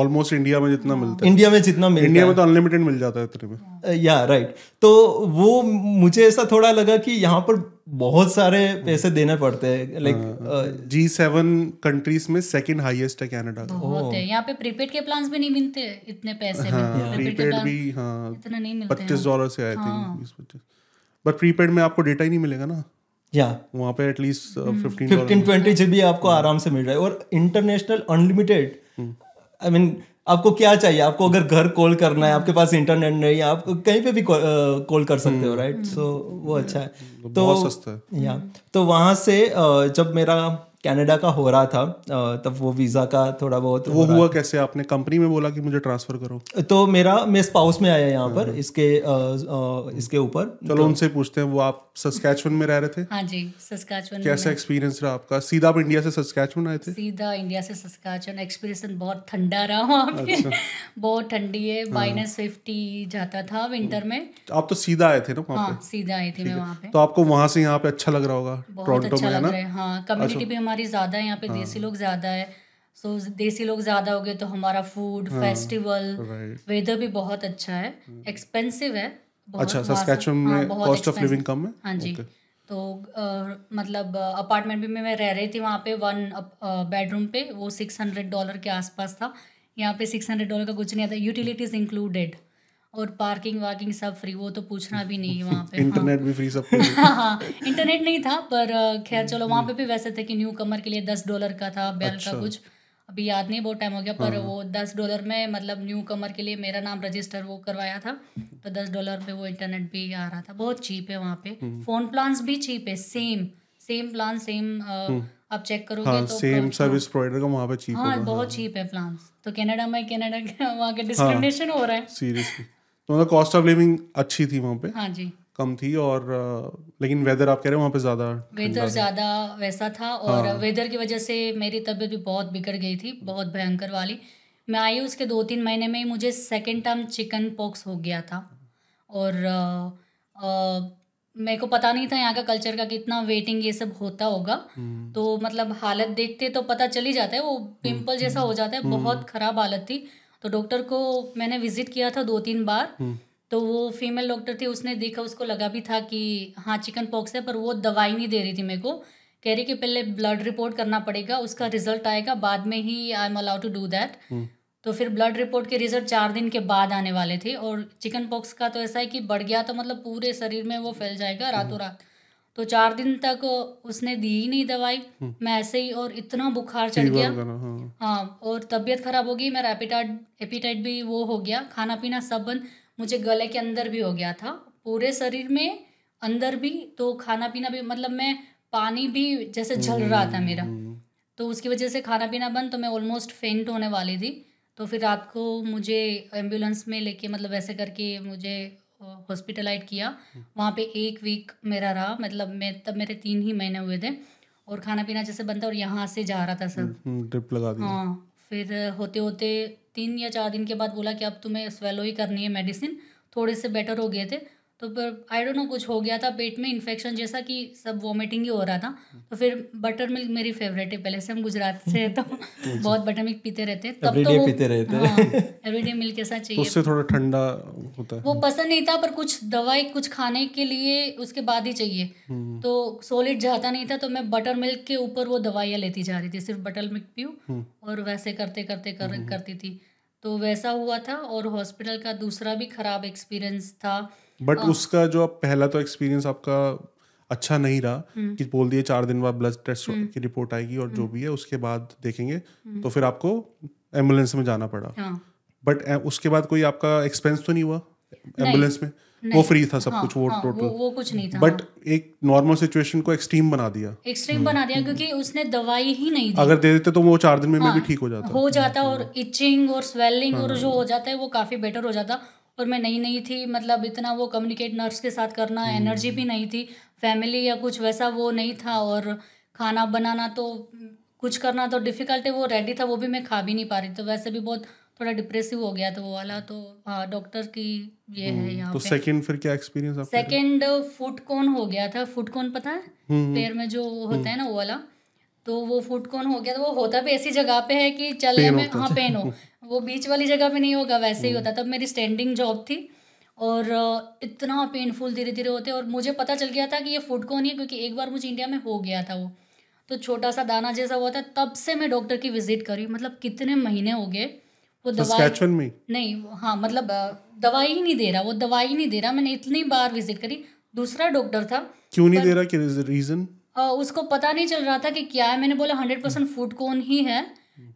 [SPEAKER 2] ऑलमोस्ट इंडिया हाँ। में जितना मिलता है इंडिया में जितना मिलता इंडिया में तो
[SPEAKER 3] अनलिमिटेड मिल जाता है इतने में
[SPEAKER 2] या uh, राइट तो वो मुझे ऐसा थोड़ा लगा कि यहाँ पर बहुत सारे पैसे देने पड़ते हैं लाइक जी सेवन कंट्रीज में सेकंड हाईएस्ट है कनाडा का oh.
[SPEAKER 1] यहाँ पे प्रीपेड के प्लान्स भी नहीं मिलते
[SPEAKER 3] इतने पैसे हाँ, प्रीपेड भी हाँ पच्चीस डॉलर से आई थिंक बट प्रीपेड में आपको डेटा ही नहीं मिलेगा ना या वहाँ पे at least fifteen twenty G B
[SPEAKER 2] आपको hmm. आराम से मिल रहा है और इंटरनेशनल अनलिमिटेड आई मीन आपको क्या चाहिए आपको अगर घर कॉल करना है आपके पास इंटरनेट नहीं है आप कहीं पे भी कॉल uh, कर सकते हो राइट hmm. सो वो hmm. अच्छा है तो सस्ता है या तो वहाँ से uh, जब मेरा कनाडा का हो रहा था तब वो वीज़ा का थोड़ा बहुत वो हुआ कैसे आपने कंपनी में बोला कि मुझे ट्रांसफ़र करो तो मेरा मैं स्पाउस में आया यहाँ पर हाँ। इसके आ, आ, इसके ऊपर चलो तो, उनसे
[SPEAKER 3] पूछते हैं वो आप सस्कैचवन में रह रहे थे
[SPEAKER 1] हाँ जी सस्कैचवन कैसा
[SPEAKER 3] एक्सपीरियंस रहा आपका सीधा आप इंडिया से सस्कैचवन आए थे
[SPEAKER 1] सीधा इंडिया से सस्कैचवन एक्सपीरियंस बहुत ठंडा रहा वहाँ पे अच्छा। बहुत ठंडी है माइनस हाँ। फिफ्टी जाता था विंटर में
[SPEAKER 3] तो आप तो सीधा आए थे ना वहाँ हाँ,
[SPEAKER 1] सीधा आए थे मैं वहाँ पे
[SPEAKER 3] तो आपको वहाँ से यहाँ पे अच्छा लग रहा होगा टोरंटो अच्छा में है ना
[SPEAKER 1] हाँ कम्युनिटी अच्छा। भी हमारे हमारी ज़्यादा है यहाँ पे देसी हाँ। लोग ज़्यादा है सो देसी लोग ज़्यादा हो गए तो हमारा फूड फेस्टिवल वेदर भी बहुत अच्छा है एक्सपेंसिव हम्म। है अच्छा, अच्छा हाँ, में कॉस्ट ऑफ लिविंग
[SPEAKER 3] कम है हाँ जी
[SPEAKER 1] तो uh, मतलब अपार्टमेंट uh, मैं रह रही थी वहाँ पे वन बेडरूम पे वो सिक्स हंड्रेड डॉलर के आसपास था यहाँ पे सिक्स हंड्रेड डॉलर का कुछ नहीं आता यूटिलिटीज़ इंक्लूडेड और पार्किंग वार्किंग सब फ्री वो तो पूछना भी नहीं वहाँ पे इंटरनेट
[SPEAKER 3] हाँ। भी फ्री सब
[SPEAKER 1] हाँ इंटरनेट नहीं था पर खैर चलो वहाँ पे भी वैसे थे कि न्यू कमर के लिए दस डॉलर का था बैल अच्छा। का कुछ अभी याद नहीं बहुत टाइम हो गया पर हाँ। वो दस डॉलर में मतलब न्यू कमर के लिए मेरा नाम रजिस्टर वो करवाया था तो दस डॉलर पे वो इंटरनेट भी आ रहा था बहुत चीप है वहाँ पे फ़ोन हम्म। प्लान भी चीप है सेम सेम प्लान सेम आप चेक करोगे हाँ, तो सेम सर्विस
[SPEAKER 3] प्रोवाइडर का वहाँ पे चीप हाँ बहुत
[SPEAKER 1] चीप है प्लान तो कनाडा में कनाडा वहाँ के डिस्क्रिमिनेशन हाँ। हो रहा है
[SPEAKER 3] सीरियसली तो मतलब कॉस्ट ऑफ लिविंग अच्छी थी वहाँ पे हाँ जी कम थी और लेकिन वेदर आप कह रहे हो वहाँ पे ज़्यादा वेदर ज़्यादा
[SPEAKER 1] वैसा था और हाँ। वेदर की वजह से मेरी तबीयत भी बहुत बिगड़ गई थी बहुत भयंकर वाली मैं आई उसके दो तीन महीने में मुझे सेकेंड टर्म चिकन पॉक्स हो गया था और मेरे को पता नहीं था यहाँ का कल्चर का कितना वेटिंग ये सब होता होगा हम्म। तो मतलब हालत देखते तो पता चली जाता है वो पिंपल हम्म, जैसा हम्म, हो जाता है बहुत खराब हालत थी तो डॉक्टर को मैंने विजिट किया था दो तीन बार हम्म। तो वो फीमेल डॉक्टर थी उसने देखा उसको लगा भी था कि हाँ चिकन पॉक्स है पर वो दवाई नहीं दे रही थी मेरे को कह रही कि पहले ब्लड रिपोर्ट करना पड़ेगा उसका रिजल्ट आएगा बाद में ही I am allow to do that तो फिर ब्लड रिपोर्ट के रिजल्ट चार दिन के बाद आने वाले थे और चिकन पॉक्स का तो ऐसा है कि बढ़ गया तो मतलब पूरे शरीर में वो फैल जाएगा रातों हम्म। रात तो चार दिन तक उसने दी ही नहीं दवाई हम्म। मैं ऐसे ही और इतना बुखार चढ़ गया हाँ।, हाँ।, और तबीयत खराब हो गई मेरा एपिटाइट एपिटाइट भी वो हो गया खाना पीना सब बंद मुझे गले के अंदर भी हो गया था पूरे शरीर में अंदर भी तो खाना पीना भी मतलब मैं पानी भी जैसे झल रहा था हम्म, मेरा हम्म। तो उसकी वजह से खाना पीना बंद तो मैं ऑलमोस्ट फेंट होने वाली थी तो फिर रात को मुझे एम्बुलेंस में लेके मतलब ऐसे करके मुझे हॉस्पिटलाइट किया वहाँ पे एक वीक मेरा रहा मतलब मैं तब मेरे तीन ही महीने हुए थे और खाना पीना जैसे बनता और यहाँ से जा रहा था सब
[SPEAKER 3] ट्रिप हम्म, हम्म, लगा दी हाँ
[SPEAKER 1] फिर होते होते तीन या चार दिन के बाद बोला कि अब तुम्हें स्वेलो ही करनी है मेडिसिन थोड़े से बेटर हो गए थे तो पर आई डोंट नो कुछ हो गया था पेट में इन्फेक्शन जैसा कि सब वॉमिटिंग ही हो रहा था तो फिर बटर मिल्क मेरी फेवरेट है पहले से हम गुजरात से तो बहुत बटर मिल्क पीते रहते हैं तब तो पीते रहते हाँ, एवरीडे मिल्क ऐसा चाहिए तो उससे
[SPEAKER 3] थोड़ा ठंडा होता है वो
[SPEAKER 1] पसंद नहीं था पर कुछ दवाई कुछ खाने के लिए उसके बाद ही चाहिए हम्म। तो सोलिड जाता नहीं था तो मैं बटर मिल्क के ऊपर वो दवाइयाँ लेती जा रही थी सिर्फ बटर मिल्क पीऊँ हम्म। और वैसे करते करते हम्म, करती थी तो वैसा हुआ था और हॉस्पिटल का दूसरा भी खराब एक्सपीरियंस था
[SPEAKER 3] बट हाँ। उसका जो आप पहला तो एक्सपीरियंस आपका अच्छा नहीं रहा हम्म। कि बोल दिए चार दिन बाद ब्लड हम्म। टेस्ट की रिपोर्ट आएगी और जो हम्म। भी है उसके बाद देखेंगे तो फिर आपको एम्बुलेंस में जाना पड़ा बट हाँ। उसके बाद कोई आपका एक्सपेंस तो नहीं हुआ एम्बुलेंस में वो फ्री था सब हाँ, कुछ वो टोटल वो,
[SPEAKER 1] कुछ नहीं था बट
[SPEAKER 3] एक नॉर्मल सिचुएशन को एक्सट्रीम बना दिया
[SPEAKER 1] एक्सट्रीम बना दिया क्योंकि उसने दवाई ही नहीं अगर दे
[SPEAKER 3] देते तो वो चार दिन में भी ठीक हो जाता हो
[SPEAKER 1] जाता और इचिंग और स्वेलिंग और जो हो जाता है वो काफी बेटर हो जाता और मैं नई नई थी मतलब इतना वो कम्युनिकेट नर्स के साथ करना एनर्जी हम्म। भी नहीं थी फैमिली या कुछ वैसा वो नहीं था और खाना बनाना तो कुछ करना तो डिफ़िकल्ट है वो रेडी था वो भी मैं खा भी नहीं पा रही तो वैसे भी बहुत थोड़ा डिप्रेसिव हो गया था वो वाला तो हाँ डॉक्टर की ये है हम्म, यहाँ तो
[SPEAKER 3] सेकंड फिर क्या एक्सपीरियंस सेकंड
[SPEAKER 1] फूड कौन हो गया था फूड कौन पता है हम्म, पैर में जो होता है ना वो वाला तो वो फूड कौन हो गया तो वो होता भी ऐसी जगह पे है कि चल में हाँ पेन हो वो बीच वाली जगह पे नहीं होगा वैसे ही हम्म। होता तब मेरी स्टैंडिंग जॉब थी और इतना पेनफुल धीरे धीरे होते और मुझे पता चल गया था कि ये फूड कौन है क्योंकि एक बार मुझे इंडिया में हो गया था वो तो छोटा सा दाना जैसा हुआ था तब से मैं डॉक्टर की विजिट करी मतलब कितने महीने हो गए वो तो दवाई में नहीं हाँ मतलब दवाई ही नहीं दे रहा वो दवाई नहीं दे रहा मैंने इतनी बार विजिट करी दूसरा
[SPEAKER 3] डॉक्टर था क्यों नहीं दे रहा रीजन
[SPEAKER 1] उसको पता नहीं चल रहा था कि क्या है मैंने बोला हंड्रेड परसेंट फूड कौन ही है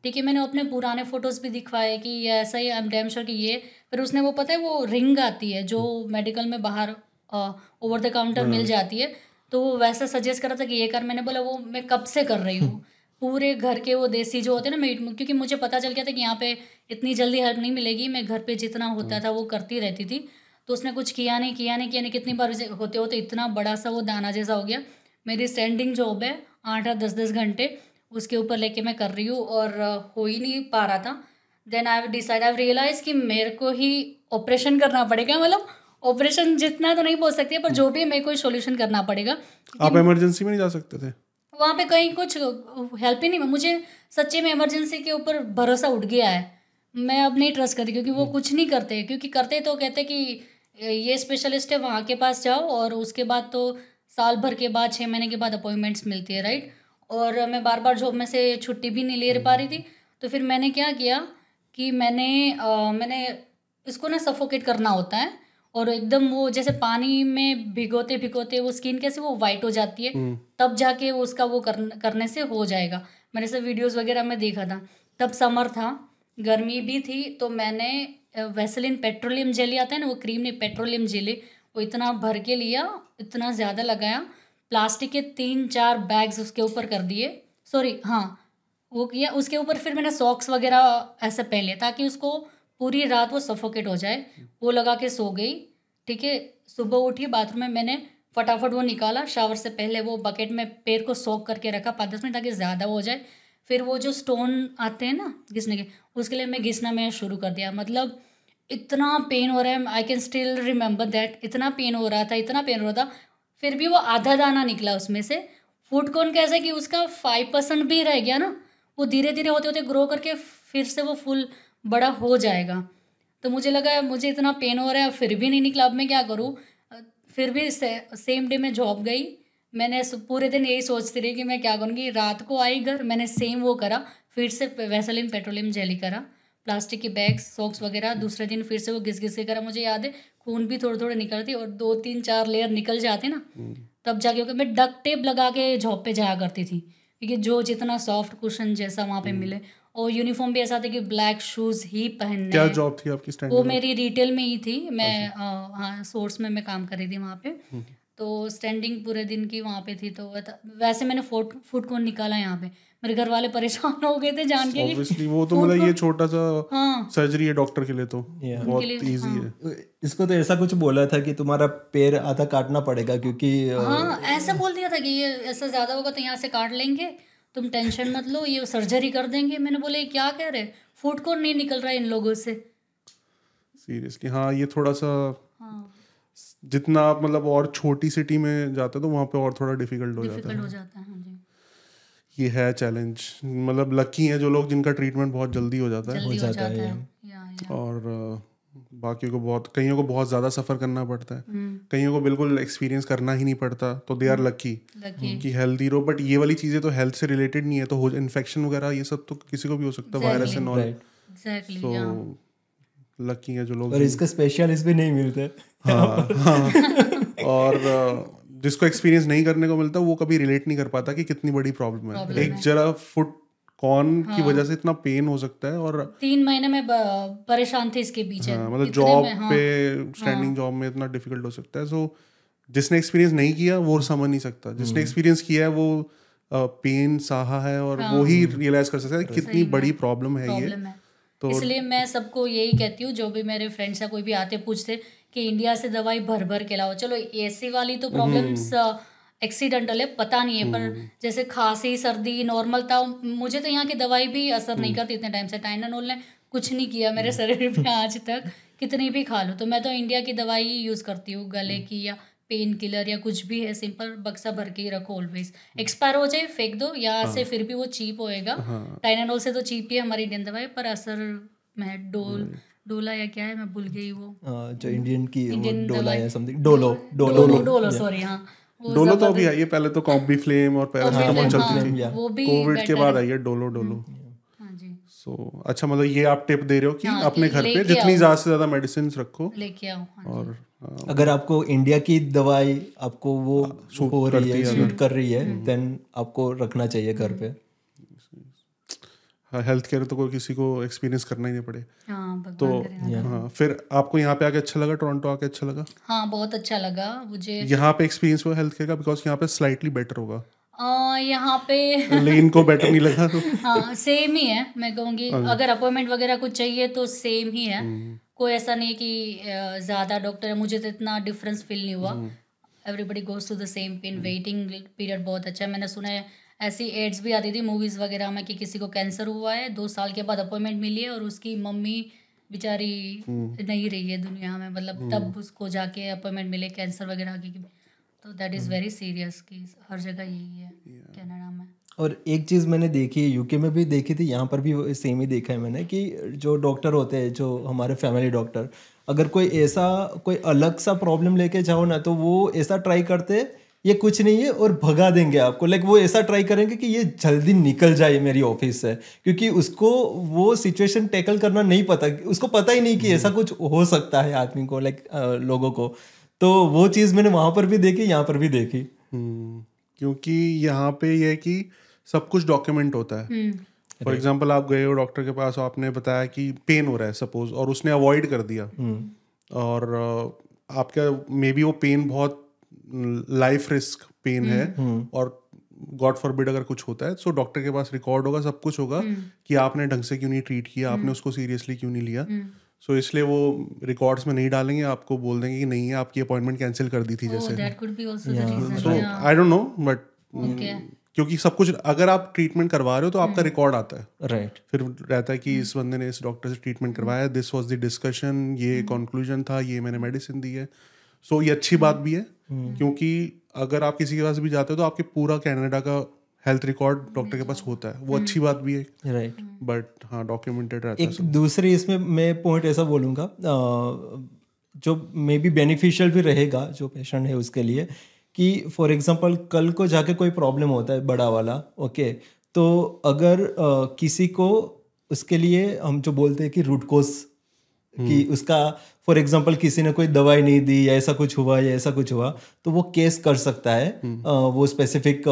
[SPEAKER 1] ठीक है मैंने अपने पुराने फोटोज़ भी दिखवाए कि ऐसा ही आई डैम श्योर कि ये फिर उसने वो पता है वो रिंग आती है जो मेडिकल में बाहर ओवर द काउंटर मिल हाँ। जाती है तो वो वैसा सजेस्ट करा था कि ये कर मैंने बोला वो मैं कब से कर रही हूँ पूरे घर के वो देसी जो होते हैं ना मीट क्योंकि मुझे पता चल गया था कि यहाँ पे इतनी जल्दी हेल्प नहीं मिलेगी मैं घर पे जितना होता था वो हाँ। करती रहती थी तो उसने कुछ किया नहीं किया नहीं किया नहीं कितनी बार होते हो तो इतना बड़ा सा वो दाना जैसा हो गया मेरी स्टैंडिंग जॉब है आठ आठ दस दस घंटे उसके ऊपर लेके मैं कर रही हूँ और हो ही नहीं पा रहा था then I decide I realize कि मेरे को ही ऑपरेशन करना पड़ेगा मतलब ऑपरेशन जितना तो नहीं बोल सकती पर जो भी मेरे को सोल्यूशन करना पड़ेगा
[SPEAKER 3] आप इमरजेंसी में नहीं जा सकते थे
[SPEAKER 1] वहाँ पे कहीं कुछ हेल्प ही नहीं मुझे सच्चे में इमरजेंसी के ऊपर भरोसा उठ गया है मैं अब नहीं ट्रस्ट करती क्योंकि वो हम्म। कुछ नहीं करते क्योंकि करते तो कहते कि ये स्पेशलिस्ट है वहाँ के पास जाओ और उसके बाद तो साल भर के बाद छः महीने के बाद अपॉइंटमेंट्स मिलती है राइट और मैं बार बार जॉब में से छुट्टी भी नहीं ले हम्म। पा रही थी तो फिर मैंने क्या किया कि मैंने आ, मैंने इसको ना सफोकेट करना होता है और एकदम वो जैसे पानी में भिगोते भिगोते वो स्किन कैसे वो वाइट हो जाती है हम्म। तब जाके वो उसका वो कर, करने से हो जाएगा मैंने सब वीडियोस वगैरह में देखा था तब समर था गर्मी भी थी तो मैंने वैसलिन पेट्रोलियम जेल आता है ना वो क्रीम नहीं पेट्रोलियम जेल वो इतना भर के लिया इतना ज़्यादा लगाया प्लास्टिक के तीन चार बैग्स उसके ऊपर कर दिए सॉरी हाँ वो किया उसके ऊपर फिर मैंने सॉक्स वगैरह ऐसे लिया ताकि उसको पूरी रात वो सफोकेट हो जाए वो लगा के सो गई ठीक है सुबह उठी बाथरूम में मैंने फटाफट वो निकाला शावर से पहले वो बकेट में पैर को सोख करके रखा पाँच दस मिनट ताकि ज़्यादा हो जाए फिर वो जो स्टोन आते हैं ना घिसने के उसके लिए मैं घिसना मैं शुरू कर दिया मतलब इतना पेन हो रहा है I can still remember that इतना पेन हो रहा था इतना पेन हो रहा था फिर भी वो आधा दाना निकला उसमें से फूड कॉर्न कैसे कि उसका फाइव परसेंट भी रह गया ना वो धीरे धीरे होते होते ग्रो करके फिर से वो फुल बड़ा हो जाएगा तो मुझे लगा मुझे इतना पेन हो रहा है फिर भी नहीं निकला अब मैं क्या करूँ फिर भी से, सेम डे मैं जॉब गई मैंने पूरे दिन यही सोचती रही कि मैं क्या करूँगी रात को आई घर मैंने सेम वो करा फिर से वैसलिन पेट्रोलियम जेली करा प्लास्टिक के बैग्स सॉक्स वगैरह दूसरे दिन फिर से वो घिस घिस के करा मुझे याद है खून भी थोड़े थोड़े निकलती और दो तीन चार लेयर निकल जाते ना हम्म। तब जाके क्योंकि मैं डक टेप लगा के जॉब पे जाया करती थी क्योंकि जो जितना सॉफ्ट कुशन जैसा वहाँ पे हम्म। मिले और यूनिफॉर्म भी ऐसा था कि ब्लैक शूज ही पहनने क्या
[SPEAKER 3] जॉब थी आपकी वो मेरी
[SPEAKER 1] रिटेल में ही थी मैं अच्छा। हाँ सोर्स में मैं काम कर रही थी वहाँ पे हम्म। तो स्टैंडिंग पूरे दिन की वहाँ पे थी तो वैसे मैंने फूड फूड कौन निकाला यहाँ पे मेरे घर वाले परेशान हो गए थे जान के
[SPEAKER 2] ऑब्वियसली वो तो मतलब ये छोटा सा सर्जरी है डॉक्टर के लिए तो बहुत इजी हाँ। है इसको तो ऐसा कुछ बोला था कि तुम्हारा पैर आधा काटना पड़ेगा क्योंकि हाँ
[SPEAKER 1] ऐसा बोल दिया था कि ये ऐसा ज्यादा होगा तो यहाँ से काट लेंगे तुम टेंशन मत लो ये सर्जरी कर देंगे मैंने बोले क्या कह रहे फूड कोर्ट नहीं निकल रहा है इन लोगों से
[SPEAKER 3] सीरियसली हाँ ये थोड़ा सा हाँ. जितना आप मतलब और छोटी सिटी में जाते तो वहाँ पे और थोड़ा डिफिकल्ट हो, हो जाता है ये है चैलेंज मतलब लकी है जो लोग जिनका ट्रीटमेंट बहुत जल्दी हो जाता है हो जाता, है, और बाकी को बहुत कईयों को बहुत ज़्यादा सफ़र करना पड़ता है हम्म। कईयों को बिल्कुल एक्सपीरियंस करना ही नहीं पड़ता तो दे आर लकी कि हेल्दी रहो बट ये वाली चीज़ें तो हेल्थ से रिलेटेड नहीं है तो इन्फेक्शन वगैरह ये सब तो किसी को भी हो सकता है virus and all so lucky है जो लोग और इसका
[SPEAKER 2] स्पेशलिस्ट भी नहीं मिलते हाँ हाँ
[SPEAKER 3] और जिसको एक्सपीरियंस नहीं करने को मिलता वो कभी रिलेट नहीं कर पाता कि कितनी बड़ी प्रॉब्लम है एक जरा फुट कौन हाँ। की वजह से इतना पेन हो सकता है और
[SPEAKER 1] तीन महीने में परेशान थे इसके
[SPEAKER 3] बीच हाँ, मतलब जॉब हाँ, पे स्टैंडिंग हाँ, जॉब में इतना डिफिकल्ट हो सकता है सो जिसने एक्सपीरियंस नहीं किया वो समझ नहीं सकता जिसने एक्सपीरियंस हम्म। किया है वो पेन सहा है और हाँ, वो ही रियलाइज कर सकता है कितनी बड़ी प्रॉब्लम है ये तो इसलिए
[SPEAKER 1] मैं सबको यही कहती हूँ जो भी मेरे फ्रेंड्स या कोई भी आते पूछते कि इंडिया से दवाई भर भर के लाओ चलो ऐसी वाली तो प्रॉब्लम्स हम्म। एक्सीडेंटल uh, है पता नहीं है पर हम्म। जैसे खांसी सर्दी नॉर्मल था मुझे तो यहाँ की दवाई भी असर नहीं हम्म। करती इतने टाइम से टाइनानोल ने कुछ नहीं किया मेरे शरीर में आज तक कितनी भी खा लो तो मैं तो इंडिया की दवाई यूज़ करती हूँ गले की या पेन किलर या कुछ भी है सिंपल बक्सा भर के ही रखो ऑलवेज एक्सपायर हो जाए फेंक दो यहाँ हाँ। से फिर भी वो चीप होएगा टाइनानोल हाँ। से तो चीप ही है हमारी इंडियन दवाई पर असर मैं डोल डोला या क्या है मैं भूल गई वो
[SPEAKER 2] हाँ, जो इंडियन की इंडियन डोला या समथिंग डोलो डोलो डोलो, डोलो
[SPEAKER 1] सॉरी हाँ डोलो तो अभी
[SPEAKER 3] आई है पहले तो कॉम्बी फ्लेम और पैरासिटामोल चलती हाँ, थी कोविड के बाद आई है डोलो डोलो
[SPEAKER 1] सो
[SPEAKER 3] हम्म, हाँ अच्छा मतलब ये आप टिप दे रहे हो कि हाँ, अपने घर पे जितनी ज्यादा
[SPEAKER 2] से ज्यादा मेडिसिन रखो लेके आओ हाँ, और आ, अगर आपको इंडिया की दवाई आपको वो हो रही है शूट कर रही है देन हम्म। आपको रखना चाहिए घर पे
[SPEAKER 3] हेल्थ हाँ, केयर तो कोई किसी को एक्सपीरियंस करना ही नहीं पड़े हाँ, तो हाँ फिर आपको यहाँ पे आके अच्छा लगा टोरंटो आके अच्छा लगा
[SPEAKER 1] हाँ बहुत अच्छा लगा मुझे यहाँ
[SPEAKER 3] पे एक्सपीरियंस हुआ हेल्थ केयर का बिकॉज यहाँ पे स्लाइटली बेटर होगा यहाँ पे लेकिन को बेटर नहीं लगा तो
[SPEAKER 1] हाँ सेम ही है मैं कहूँगी हाँ। अगर अपॉइंटमेंट वगैरह कुछ चाहिए तो सेम ही है हम्म। कोई ऐसा नहीं कि ज़्यादा डॉक्टर है मुझे तो इतना डिफरेंस फील नहीं हुआ everybody goes to the same pain waiting period बहुत अच्छा है मैंने सुना है ऐसी एड्स भी आती थी मूवीज़ वगैरह में कि किसी को कैंसर हुआ है दो साल के बाद अपॉइंटमेंट मिली है और उसकी मम्मी बेचारी हम्म। नहीं रही है दुनिया में मतलब हम्म। तब उसको जाके अपॉइंटमेंट मिले कैंसर वगैरह की तो दैट इज़ वेरी सीरियस कि हर जगह यही है कैनेडा में
[SPEAKER 2] और एक चीज़ मैंने देखी है यूके में भी देखी थी यहाँ पर भी सेम ही देखा है मैंने कि जो डॉक्टर होते हैं जो हमारे फैमिली डॉक्टर अगर कोई ऐसा कोई अलग सा प्रॉब्लम लेके जाओ ना तो वो ऐसा ट्राई करते हैं ये कुछ नहीं है और भगा देंगे आपको लाइक वो ऐसा ट्राई करेंगे कि ये जल्दी निकल जाए मेरी ऑफिस से क्योंकि उसको वो सिचुएशन टैकल करना नहीं पता उसको पता ही नहीं कि ऐसा कुछ हो सकता है आदमी को लाइक लोगों को तो वो चीज़ मैंने वहाँ पर भी देखी यहाँ पर भी देखी हम्म, क्योंकि यहाँ पे ये यह कि सब कुछ डॉक्यूमेंट होता है
[SPEAKER 3] फॉर एग्जाम्पल हम्म। आप गए हो डॉक्टर के पास आपने बताया कि पेन हो रहा है सपोज और उसने अवॉइड कर दिया हम्म। और आपका मे बी वो पेन बहुत लाइफ रिस्क पेन है हम्म, हम्म। और गॉड फॉरबिड अगर कुछ होता है सो डॉक्टर के पास रिकॉर्ड होगा सब कुछ होगा हम्म। कि आपने ढंग से क्यों नहीं ट्रीट किया आपने उसको सीरियसली क्यों नहीं लिया सो so, इसलिए वो रिकॉर्ड्स में नहीं डालेंगे आपको बोल देंगे कि नहीं है आपकी अपॉइंटमेंट कैंसिल कर दी थी oh, जैसे so I don't know but क्योंकि सब कुछ अगर आप ट्रीटमेंट करवा रहे हो तो आपका रिकॉर्ड आता है राइट right. फिर रहता है कि इस बंदे ने इस डॉक्टर से ट्रीटमेंट करवाया दिस वॉज द डिस्कशन ये कंक्लूजन था ये मैंने मेडिसिन दी है सो ये अच्छी हम्म। बात भी है हम्म। क्योंकि अगर आप किसी के पास भी जाते हो तो आपके पूरा कैनेडा का हेल्थ रिकॉर्ड डॉक्टर के पास होता है वो हम्म। अच्छी बात भी है राइट बट हाँ डॉक्यूमेंटेड रहता एक
[SPEAKER 2] है दूसरी इसमें मैं पॉइंट ऐसा बोलूँगा जो मे बी बेनिफिशियल भी रहेगा जो पेशेंट है उसके लिए कि फॉर एग्जांपल कल को जाके कोई प्रॉब्लम होता है बड़ा वाला ओके तो अगर किसी को उसके लिए हम जो बोलते हैं कि रूटकोस कि हम्म। उसका फॉर एग्जाम्पल किसी ने कोई दवाई नहीं दी या ऐसा कुछ हुआ या ऐसा कुछ हुआ तो वो केस कर सकता है हम्म। वो स्पेसिफिक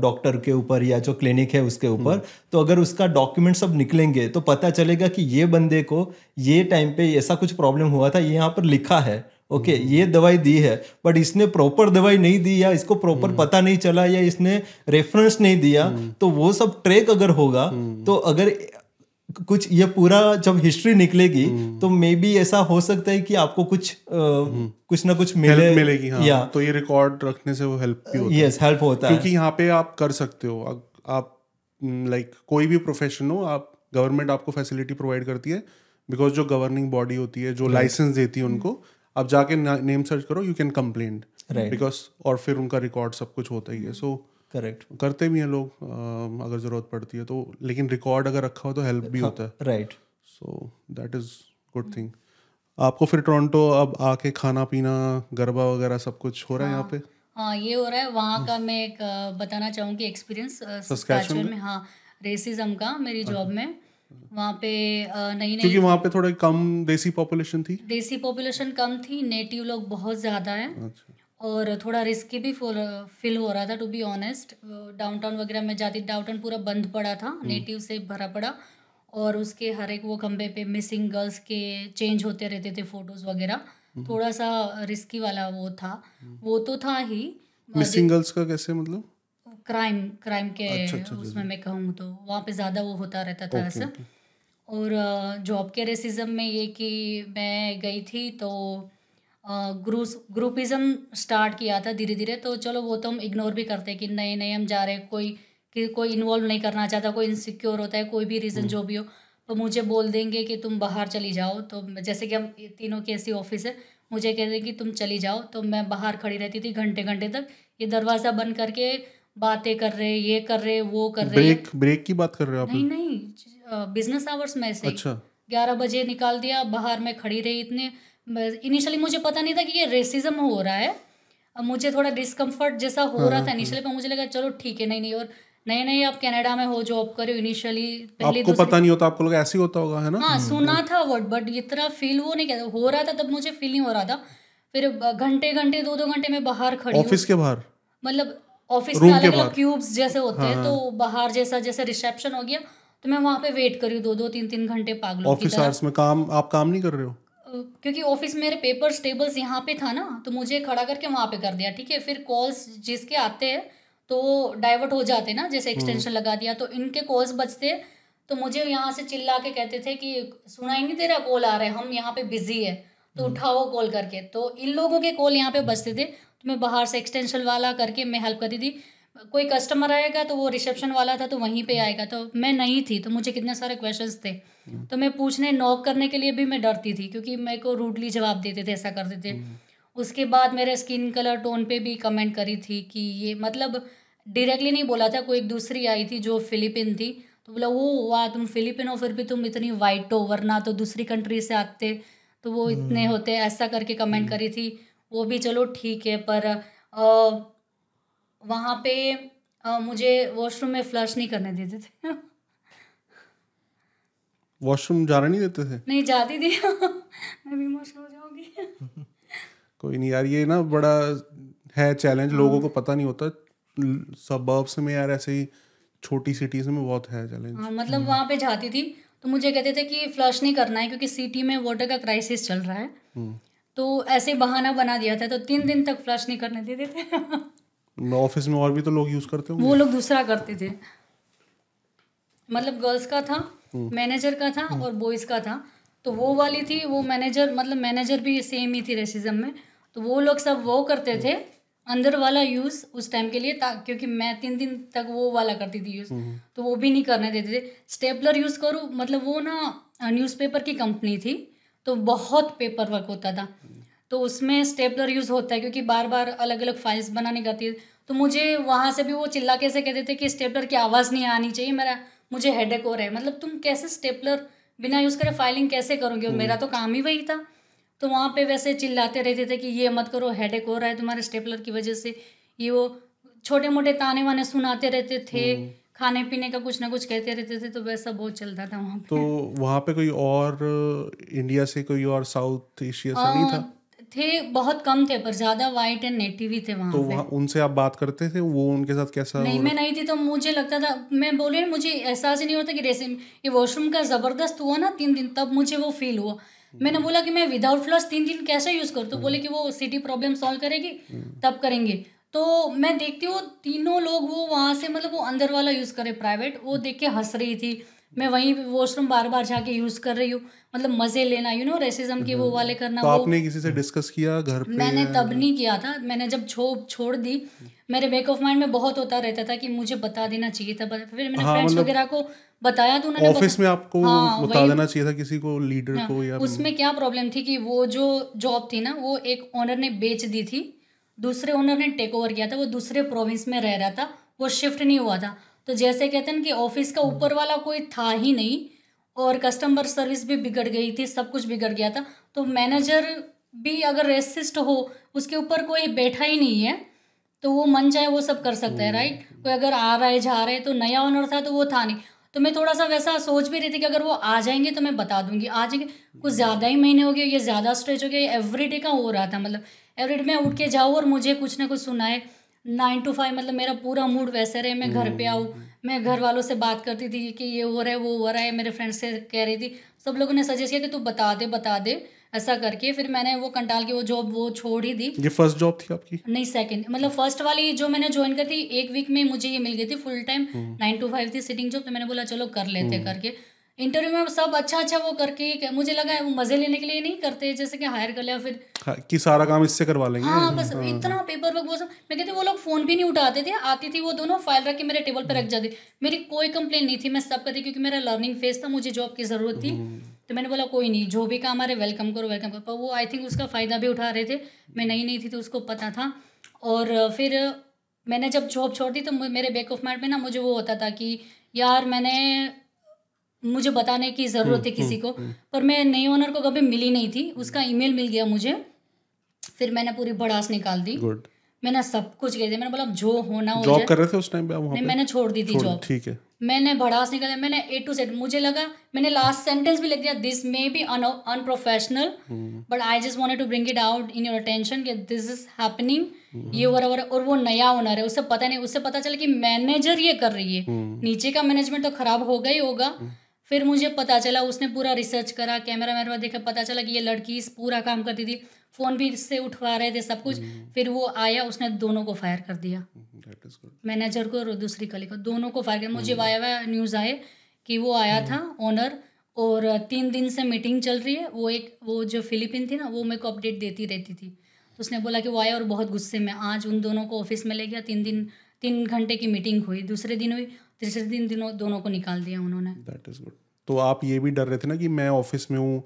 [SPEAKER 2] डॉक्टर के ऊपर या जो क्लिनिक है उसके ऊपर हम्म। तो अगर उसका डॉक्यूमेंट सब निकलेंगे तो पता चलेगा कि ये बंदे को ये टाइम पे ऐसा कुछ प्रॉब्लम हुआ था ये यहाँ पर लिखा है ओके okay, ये दवाई दी है बट इसने प्रॉपर दवाई नहीं दी या इसको प्रॉपर पता नहीं चला या इसने रेफरेंस नहीं दिया तो वो सब ट्रैक अगर होगा तो अगर कुछ ये पूरा जब हिस्ट्री निकलेगी हम्म। तो मे बी ऐसा हो सकता है कि आपको कुछ आ, हम्म। कुछ ना कुछ मिले मिलेगी हाँ, या तो ये रिकॉर्ड रखने से वो हेल्प भी होता यस हेल्प होता है क्योंकि
[SPEAKER 3] यहाँ पे आप कर सकते हो आप लाइक हम्म, कोई भी प्रोफेशन हो आप गवर्नमेंट आपको फैसिलिटी प्रोवाइड करती है बिकॉज जो गवर्निंग बॉडी होती है जो लाइसेंस देती है hmm। उनको आप जाके नेम सर्च करो यू कैन कंप्लेन बिकॉज और फिर उनका रिकॉर्ड सब कुछ होता ही है सो so, करेक्ट करते भी हैं लोग अगर ज़रूरत पड़ती है तो लेकिन रिकॉर्ड अगर रखा हो तो हेल्प भी होता है right so that is good thing आपको फिर टोरंटो अब आके खाना पीना गरबा वगैरह सब कुछ हो रहा है यहाँ हाँ। पे
[SPEAKER 1] हाँ ये हो रहा है वहाँ का मैं एक बताना चाहूँगी एक्सपीरियंस सस्काचुअन में हाँ रेसिज्म का मेरी जॉब अच्छा। में वहाँ पे नई नई क्योंकि वहाँ
[SPEAKER 3] पे थोड़ा कम देसी पॉपुलेशन थी
[SPEAKER 1] देसी पॉपुलेशन कम थी नेटिव लोग बहुत ज़्यादा है अच्छा। और थोड़ा रिस्की भी फील हो रहा था टू बी ऑनेस्ट डाउनटाउन वगैरह में जाती डाउनटाउन पूरा बंद पड़ा था नेटिव हम्म। से भरा पड़ा और उसके हर एक वो खम्बे पे मिसिंग गर्ल्स के चेंज होते रहते थे फोटोज़ वगैरह हम्म। थोड़ा सा रिस्की वाला वो था हम्म। वो तो था ही
[SPEAKER 3] मिसिंग गर्ल्स का कैसे मतलब
[SPEAKER 1] क्राइम क्राइम के अच्छा, अच्छा, अच्छा उसमें अच्छा। मैं कहूँ तो वहाँ पे ज़्यादा वो होता रहता था ऐसा और जॉब के रेसिज्म में ये कि मैं गई थी तो ग्रूस ग्रुपिज़म स्टार्ट किया था धीरे धीरे तो चलो वो तो हम इग्नोर भी करते हैं कि नए नए हम जा रहे हैं कोई कि कोई इन्वॉल्व नहीं करना चाहता कोई इनसिक्योर होता है कोई भी रीज़न हम्म। जो भी हो तो मुझे बोल देंगे कि तुम बाहर चली जाओ तो जैसे कि हम तीनों की ऐसी ऑफिस है मुझे कहते हैं कि तुम चली जाओ तो मैं बाहर खड़ी रहती थी घंटे घंटे तक ये दरवाज़ा बंद करके बातें कर रहे ये कर रहे वो कर रहे ब्रेक
[SPEAKER 3] ब्रेक की बात कर रहे हो आप नहीं नहीं
[SPEAKER 1] बिजनेस आवर्स में से अच्छा ग्यारह बजे निकाल दिया बाहर में खड़ी रही इतने बस इनिशियली मुझे पता नहीं था कि ये रेसिज्म हो रहा है अब मुझे थोड़ा डिसकम्फर्ट जैसा हो हाँ, रहा था इनिशियली हाँ, हाँ, हाँ। पर मुझे लगा चलो ठीक है नहीं नहीं और नहीं नहीं आप कनाडा में हो जॉब करो इनिशियली पहले आपको तो पता
[SPEAKER 3] नहीं होता आपको लगा ऐसे ही होता होगा है ना हाँ हम्म, सुना
[SPEAKER 1] था वर्ड बट इतना फील वो नहीं किया हो रहा था तब मुझे फील नहीं हो रहा था फिर घंटे घंटे दो दो घंटे में बाहर खड़ी ऑफिस के बाहर मतलब ऑफिस में अलग अलग क्यूब्स जैसे होते हैं तो बाहर जैसा जैसे रिसेप्शन हो गया तो मैं वहाँ पे वेट करी दो दो तीन तीन घंटे पागल ऑफिस आवर्स
[SPEAKER 3] में काम आप काम नहीं कर रहे हो
[SPEAKER 1] क्योंकि ऑफिस मेरे पेपर्स टेबल्स यहाँ पे था ना तो मुझे खड़ा करके वहाँ पे कर दिया ठीक है फिर कॉल्स जिसके आते हैं तो डाइवर्ट हो जाते ना जैसे एक्सटेंशन हम्म। लगा दिया तो इनके कॉल्स बचते तो मुझे यहाँ से चिल्ला के कहते थे कि सुनाई नहीं तेरा कॉल आ रहा है हम यहाँ पे बिजी है तो हम्म। उठाओ कॉल करके तो इन लोगों के कॉल यहाँ पे बचते थे तो मैं बाहर से एक्सटेंशन वाला करके मैं हेल्प करती थी कोई कस्टमर आएगा तो वो रिसेप्शन वाला था तो वहीं पे आएगा तो मैं नहीं थी तो मुझे कितने सारे क्वेश्चंस थे हम्म। तो मैं पूछने नॉक करने के लिए भी मैं डरती थी क्योंकि मेरे को रूडली जवाब देते थे ऐसा करते थे हम्म। उसके बाद मेरे स्किन कलर टोन पे भी कमेंट करी थी कि ये मतलब डायरेक्टली नहीं बोला था कोई एक दूसरी आई थी जो फिलिपिन थी तो बोला वो वाह तुम फिलिपिन हो फिर भी तुम इतनी वाइट हो वरना तो दूसरी कंट्री से आते तो वो इतने हम्म। होते ऐसा करके कमेंट करी थी वो भी चलो ठीक है पर आ, वहाँ पे आ, मुझे वॉशरूम में फ्लश नहीं करने देते थे
[SPEAKER 3] वॉशरूम जाना नहीं देते थे
[SPEAKER 1] नहीं जाती थी मैं भी इमोशनल हो जाऊंगी
[SPEAKER 3] कोई नहीं यार ये ना बड़ा है चैलेंज हाँ। लोगों को पता नहीं होता सबर्ब्स में यार ऐसे ही छोटी सिटीज में बहुत है चैलेंज हाँ मतलब
[SPEAKER 1] वहाँ पे जाती थी तो मुझे कहते थे कि फ्लश नहीं करना है क्योंकि सिटी में वाटर का क्राइसिस चल रहा है हम्म। तो ऐसे बहाना बना दिया था तो तीन दिन तक फ्लश नहीं करने देते थे
[SPEAKER 3] लॉ ऑफिस में और भी तो लोग यूज करते होंगे वो लोग
[SPEAKER 1] दूसरा करते थे मतलब गर्ल्स का था मैनेजर हम्म। का था हम्म। और बॉयज का था तो वो वाली थी वो मैनेजर मतलब मैनेजर भी सेम ही थी रेसिज्म में तो वो लोग सब वो करते हम्म। थे अंदर वाला यूज़ उस टाइम के लिए था क्योंकि मैं तीन दिन तक वो वाला करती थी यूज़ तो वो भी नहीं करने देते थे स्टेपलर यूज़ करूँ मतलब वो ना न्यूज़पेपर की कंपनी थी तो बहुत पेपर वर्क होता था तो उसमें स्टेपलर यूज़ होता है क्योंकि बार बार अलग अलग फाइल्स बनाने का है तो मुझे वहाँ से भी वो चिल्ला कैसे कहते थे कि स्टेपलर की आवाज़ नहीं आनी चाहिए मेरा मुझे हेड हो रहा है मतलब तुम कैसे स्टेपलर बिना यूज़ करे फाइलिंग कैसे करोगे और हम्म। मेरा तो काम ही वही था तो वहाँ पे वैसे चिल्लाते रहते थे कि ये मत करो हेड हो रहा है तुम्हारे स्टेपलर की वजह से ये वो छोटे मोटे ताने वाने सुनाते रहते थे हम्म। खाने पीने का कुछ ना कुछ कहते रहते थे तो वैसा बहुत चलता था वहाँ पे तो
[SPEAKER 3] वहाँ पे कोई और इंडिया से कोई और साउथ एशिया से नहीं था
[SPEAKER 1] थे बहुत कम थे पर ज्यादा वाइट एंड नेटिव ही थे वहाँ तो वहाँ
[SPEAKER 3] उनसे आप बात करते थे वो उनके साथ कैसा नहीं मैं
[SPEAKER 1] नहीं थी तो मुझे लगता था मैं बोले मुझे एहसास ही नहीं होता कि जैसे ये वॉशरूम का ज़बरदस्त हुआ ना तीन दिन तब मुझे वो फील हुआ मैंने बोला कि मैं विदाउट फ्लश तीन दिन कैसे यूज़ करूँ तो हम्म। बोले कि वो सिटी प्रॉब्लम सॉल्व करेगी हम्म। तब करेंगे तो मैं देखती हूँ तीनों लोग वो वहाँ से मतलब वो अंदर वाला यूज़ करे प्राइवेट वो देख के हंस रही थी मैं वहीं पे वॉशरूम बार बार जाके यूज कर रही हूँ मतलब मजे लेना यू नो रेसिज्म के वो हम्म। वाले करना तो वो, आपने
[SPEAKER 3] किसी से डिस्कस किया घर पे मैंने तब नहीं
[SPEAKER 1] किया था मैंने जब छो छोड़ दी मेरे बैक ऑफ माइंड में बहुत होता रहता था कि मुझे बता देना चाहिए था फिर मैंने फ्रेंड्स हाँ, मतलब, वगैरह को बताया तो उन्होंने ऑफिस में आपको हाँ, बता देना
[SPEAKER 3] चाहिए था किसी को लीडर हाँ, को या उसमें मतलब
[SPEAKER 1] क्या प्रॉब्लम थी कि वो जो जॉब थी ना वो एक ओनर ने बेच दी थी दूसरे ओनर ने टेक ओवर किया था वो दूसरे प्रोविंस में रह रहा था वो शिफ्ट नहीं हुआ था तो जैसे कहते हैं कि ऑफिस का ऊपर वाला कोई था ही नहीं और कस्टमर सर्विस भी बिगड़ गई थी सब कुछ बिगड़ गया था तो मैनेजर भी अगर रेसिस्ट हो उसके ऊपर कोई बैठा ही नहीं है तो वो मन चाहे वो सब कर सकता है राइट हम्म। कोई अगर आ रहा है जा रहा है तो नया ऑनर था तो वो था नहीं तो मैं थोड़ा सा वैसा सोच भी रही थी कि अगर वो आ जाएंगे तो मैं बता दूंगी आ जाएंगे कुछ हम्म। ज़्यादा ही महीने हो गए ये ज़्यादा स्ट्रेच हो गया एवरी डे का हो रहा था मतलब एवरी डे मैं उठ के जाऊँ और मुझे कुछ ना कुछ सुनाए नाइन टू फाइव मतलब मेरा पूरा मूड वैसे रहे मैं घर पे हम्म, आऊँ हम्म, हम्म। मैं घर वालों से बात करती थी कि ये हो रहा है वो हो रहा है मेरे फ्रेंड्स से कह रही थी सब लोगों ने सजेस्ट किया कि तू बता दे बता दे ऐसा करके फिर मैंने वो कंटाल की वो जॉब वो छोड़ ही दी
[SPEAKER 3] ये फर्स्ट जॉब थी आपकी
[SPEAKER 1] नहीं सेकंड मतलब फर्स्ट वाली जो मैंने ज्वाइन करी थी एक वीक में मुझे ये मिल गई थी full time nine to five थी सिटिंग जॉब तो मैंने बोला चलो कर लेते करके इंटरव्यू में सब अच्छा अच्छा वो करके मुझे लगा है वो मजे लेने के लिए नहीं करते जैसे कि हायर कर लिया फिर
[SPEAKER 3] हाँ, कि सारा काम इससे करवा लेंगे हाँ हम्म, बस हाँ, इतना
[SPEAKER 1] पेपर वर्क वो सब मैं कहती वो लोग फोन भी नहीं उठाते थे आती थी वो दोनों फाइल रख के मेरे टेबल पर रख हम्म। जाते मेरी कोई कंप्लेन नहीं थी मैं सब करती क्योंकि मेरा लर्निंग फेज था मुझे जॉब की जरूरत थी हम्म। तो मैंने बोला कोई नहीं जो भी काम आ रहे वेलकम करो वेलकम करो पर वो आई थिंक उसका फ़ायदा भी उठा रहे थे मैं नई नहीं थी तो उसको पता था और फिर मैंने जब जॉब छोड़ दी तो मेरे बैक ऑफ माइंड में ना मुझे वो होता था कि यार मैंने मुझे बताने की ज़रूरत है हम्म, किसी को हम्म, पर मैं नए ओनर को कभी मिली नहीं थी उसका ईमेल मिल गया मुझे फिर मैंने पूरी बड़ास निकाल दी मैंने सब कुछ कह दिया मैंने बोला जो होना हो जॉब कर
[SPEAKER 3] रहे थे उस टाइम पे आप वहाँ मैंने छोड़ दी थी जॉब ठीक है
[SPEAKER 1] मैंने भड़ास दिया मैंने ए टू सेट मुझे लगा मैंने लास्ट सेंटेंस भी लिख दिया this maybe unprofessional but I just wanted to bring it out in your attention कि दिस इज हैपनिंग ये हम्म। और और और वो नया होना है उससे पता नहीं उससे पता चला कि मैनेजर ये कर रही है नीचे का मैनेजमेंट तो खराब हो गई होगा फिर मुझे पता चला उसने पूरा रिसर्च करा कैमरा वैमरा देखा पता चला कि ये लड़की पूरा काम करती थी फ़ोन भी इससे उठवा रहे थे सब कुछ हम्म। फिर वो आया उसने दोनों को फायर कर दिया मैनेजर हम्म, को और दूसरी कली को दोनों को फायर कर मुझे वाया वाया न्यूज़ आए कि वो आया हम्म। था ओनर और तीन दिन से मीटिंग चल रही है वो एक वो जो फिलिपिन थी ना वो मेरे को अपडेट देती रहती थी तो उसने बोला कि वो आया और बहुत गुस्से में आज उन दोनों को ऑफिस में ले गया तीन दिन तीन घंटे की मीटिंग हुई दूसरे दिन हुई तीसरे दिन दिनों दोनों को निकाल दिया उन्होंने
[SPEAKER 3] दैट इज गुड तो आप ये भी डर रहे थे ना कि मैं ऑफिस में हूँ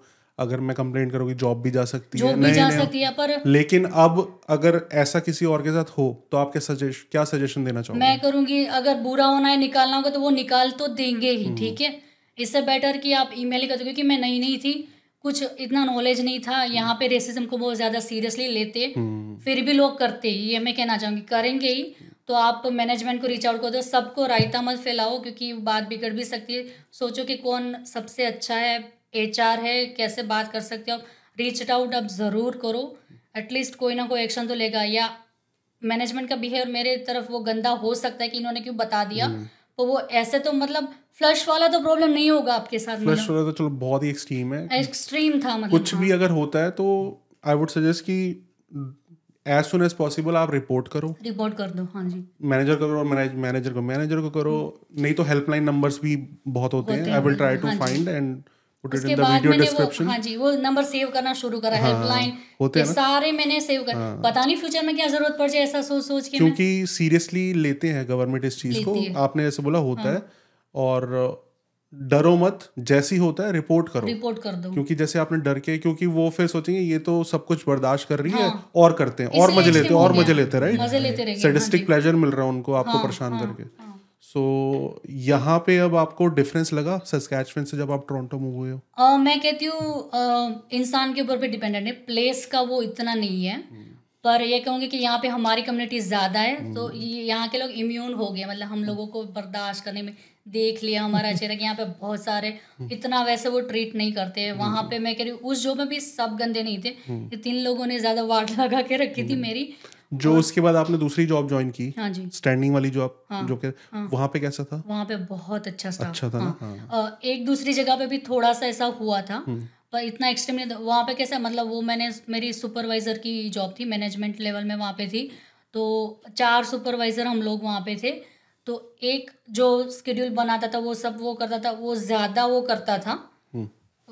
[SPEAKER 3] अगर मैं कंप्लेन करूँगी जॉब भी जा सकती है नहीं, जा सकती है पर लेकिन अब अगर ऐसा किसी और के साथ हो तो आप क्या सजेश क्या सजेशन देना चाहोगे
[SPEAKER 1] मैं करूंगी अगर बुरा होना है निकालना होगा तो वो निकाल तो देंगे ही हम्म। ठीक है इससे बेटर कि आप ईमेल ही कर दो क्योंकि मैं नई नहीं थी कुछ इतना नॉलेज नहीं था यहाँ पे रेसिज्म को बहुत ज़्यादा सीरियसली लेते हम्म। फिर भी लोग करते ये मैं कहना चाहूंगी करेंगे ही तो आप मैनेजमेंट को रीच आउट कर दो सबको रायता मत फैलाओ क्योंकि बात बिगड़ भी सकती है सोचो कि कौन सबसे अच्छा है एच है कैसे बात कर सकते हो आप रीच आउट आप ज़रूर करो एटलीस्ट कोई ना कोई एक्शन तो लेगा या मैनेजमेंट का बिहेवियर मेरे तरफ वो गंदा हो सकता है कि इन्होंने क्यों बता दिया तो वो ऐसे तो मतलब फ्लश वाला तो प्रॉब्लम नहीं होगा आपके साथ फ्लश
[SPEAKER 3] वाला तो चलो बहुत ही एक्सट्रीम है
[SPEAKER 1] एक्सट्रीम था मतलब कुछ
[SPEAKER 3] हाँ। भी अगर होता है तो आई वुड सजेस्ट कि एज सुन एज पॉसिबल आप रिपोर्ट करो
[SPEAKER 1] रिपोर्ट कर दो हाँ जी
[SPEAKER 3] मैनेजर करो मैनेज मैनेजर को मैनेजर को करो नहीं तो हेल्पलाइन नंबर्स भी बहुत होते हैं I will try to find and उसके बाद मैंने वो हाँ जी
[SPEAKER 1] वो नंबर सेव करना शुरू करा हाँ, होते हैं सारे मैंने सेव कर हाँ, पता नहीं फ्यूचर में क्या जरूरत पड़ जाए ऐसा सोच सोच के क्योंकि
[SPEAKER 3] सीरियसली लेते हैं गवर्नमेंट इस चीज को आपने जैसे बोला होता हाँ। है और डरो मत जैसी होता है रिपोर्ट करो रिपोर्ट कर दो क्योंकि जैसे आपने डर के क्योंकि वो फिर सोचेंगे ये तो सब कुछ बर्दाश्त कर रही हाँ, है और करते हैं और मजे लेते हैं और मजे लेते राइट सेडिस्टिक प्लेजर मिल रहा है उनको आपको हाँ, परेशान हाँ, करके सो हाँ। so, यहाँ पे अब आपको डिफरेंस लगा से जब आप टोरंटो मूव हुए हो
[SPEAKER 1] uh, मैं कहती हूँ इंसान के ऊपर पे डिपेंडेंट है प्लेस का वो इतना नहीं है hmm. पर ये कहूँगी कि यहाँ पे हमारी कम्युनिटी ज़्यादा है hmm. तो यहाँ के लोग इम्यून हो गए मतलब हम hmm. लोगों को बर्दाश्त करने में देख लिया हमारा चेहरा कि यहाँ पे बहुत सारे इतना वैसे वो ट्रीट नहीं करते वहां पे मैं कह रही उस जॉब में भी सब गंदे नहीं थे तीन लोगों ने ज्यादा वाट लगा के रखी थी मेरी
[SPEAKER 3] जो हाँ। उसके बाद आपने दूसरी जॉब ज्वाइन की हाँ जी स्टैंडिंग वाली जॉब हाँ, जो के हाँ, वहाँ पे कैसा था वहाँ पे बहुत अच्छा था, अच्छा था हाँ, ना हाँ.
[SPEAKER 1] हाँ, एक दूसरी जगह पे भी थोड़ा सा ऐसा हुआ था हम्म। पर इतना एक्सट्रीम नहीं वहाँ पे कैसा मतलब वो मैंने मेरी सुपरवाइजर की जॉब थी मैनेजमेंट लेवल में वहाँ पे थी तो चार सुपरवाइजर हम लोग वहाँ पे थे तो एक जो स्केड्यूल बनाता था वो सब वो करता था वो ज़्यादा वो करता था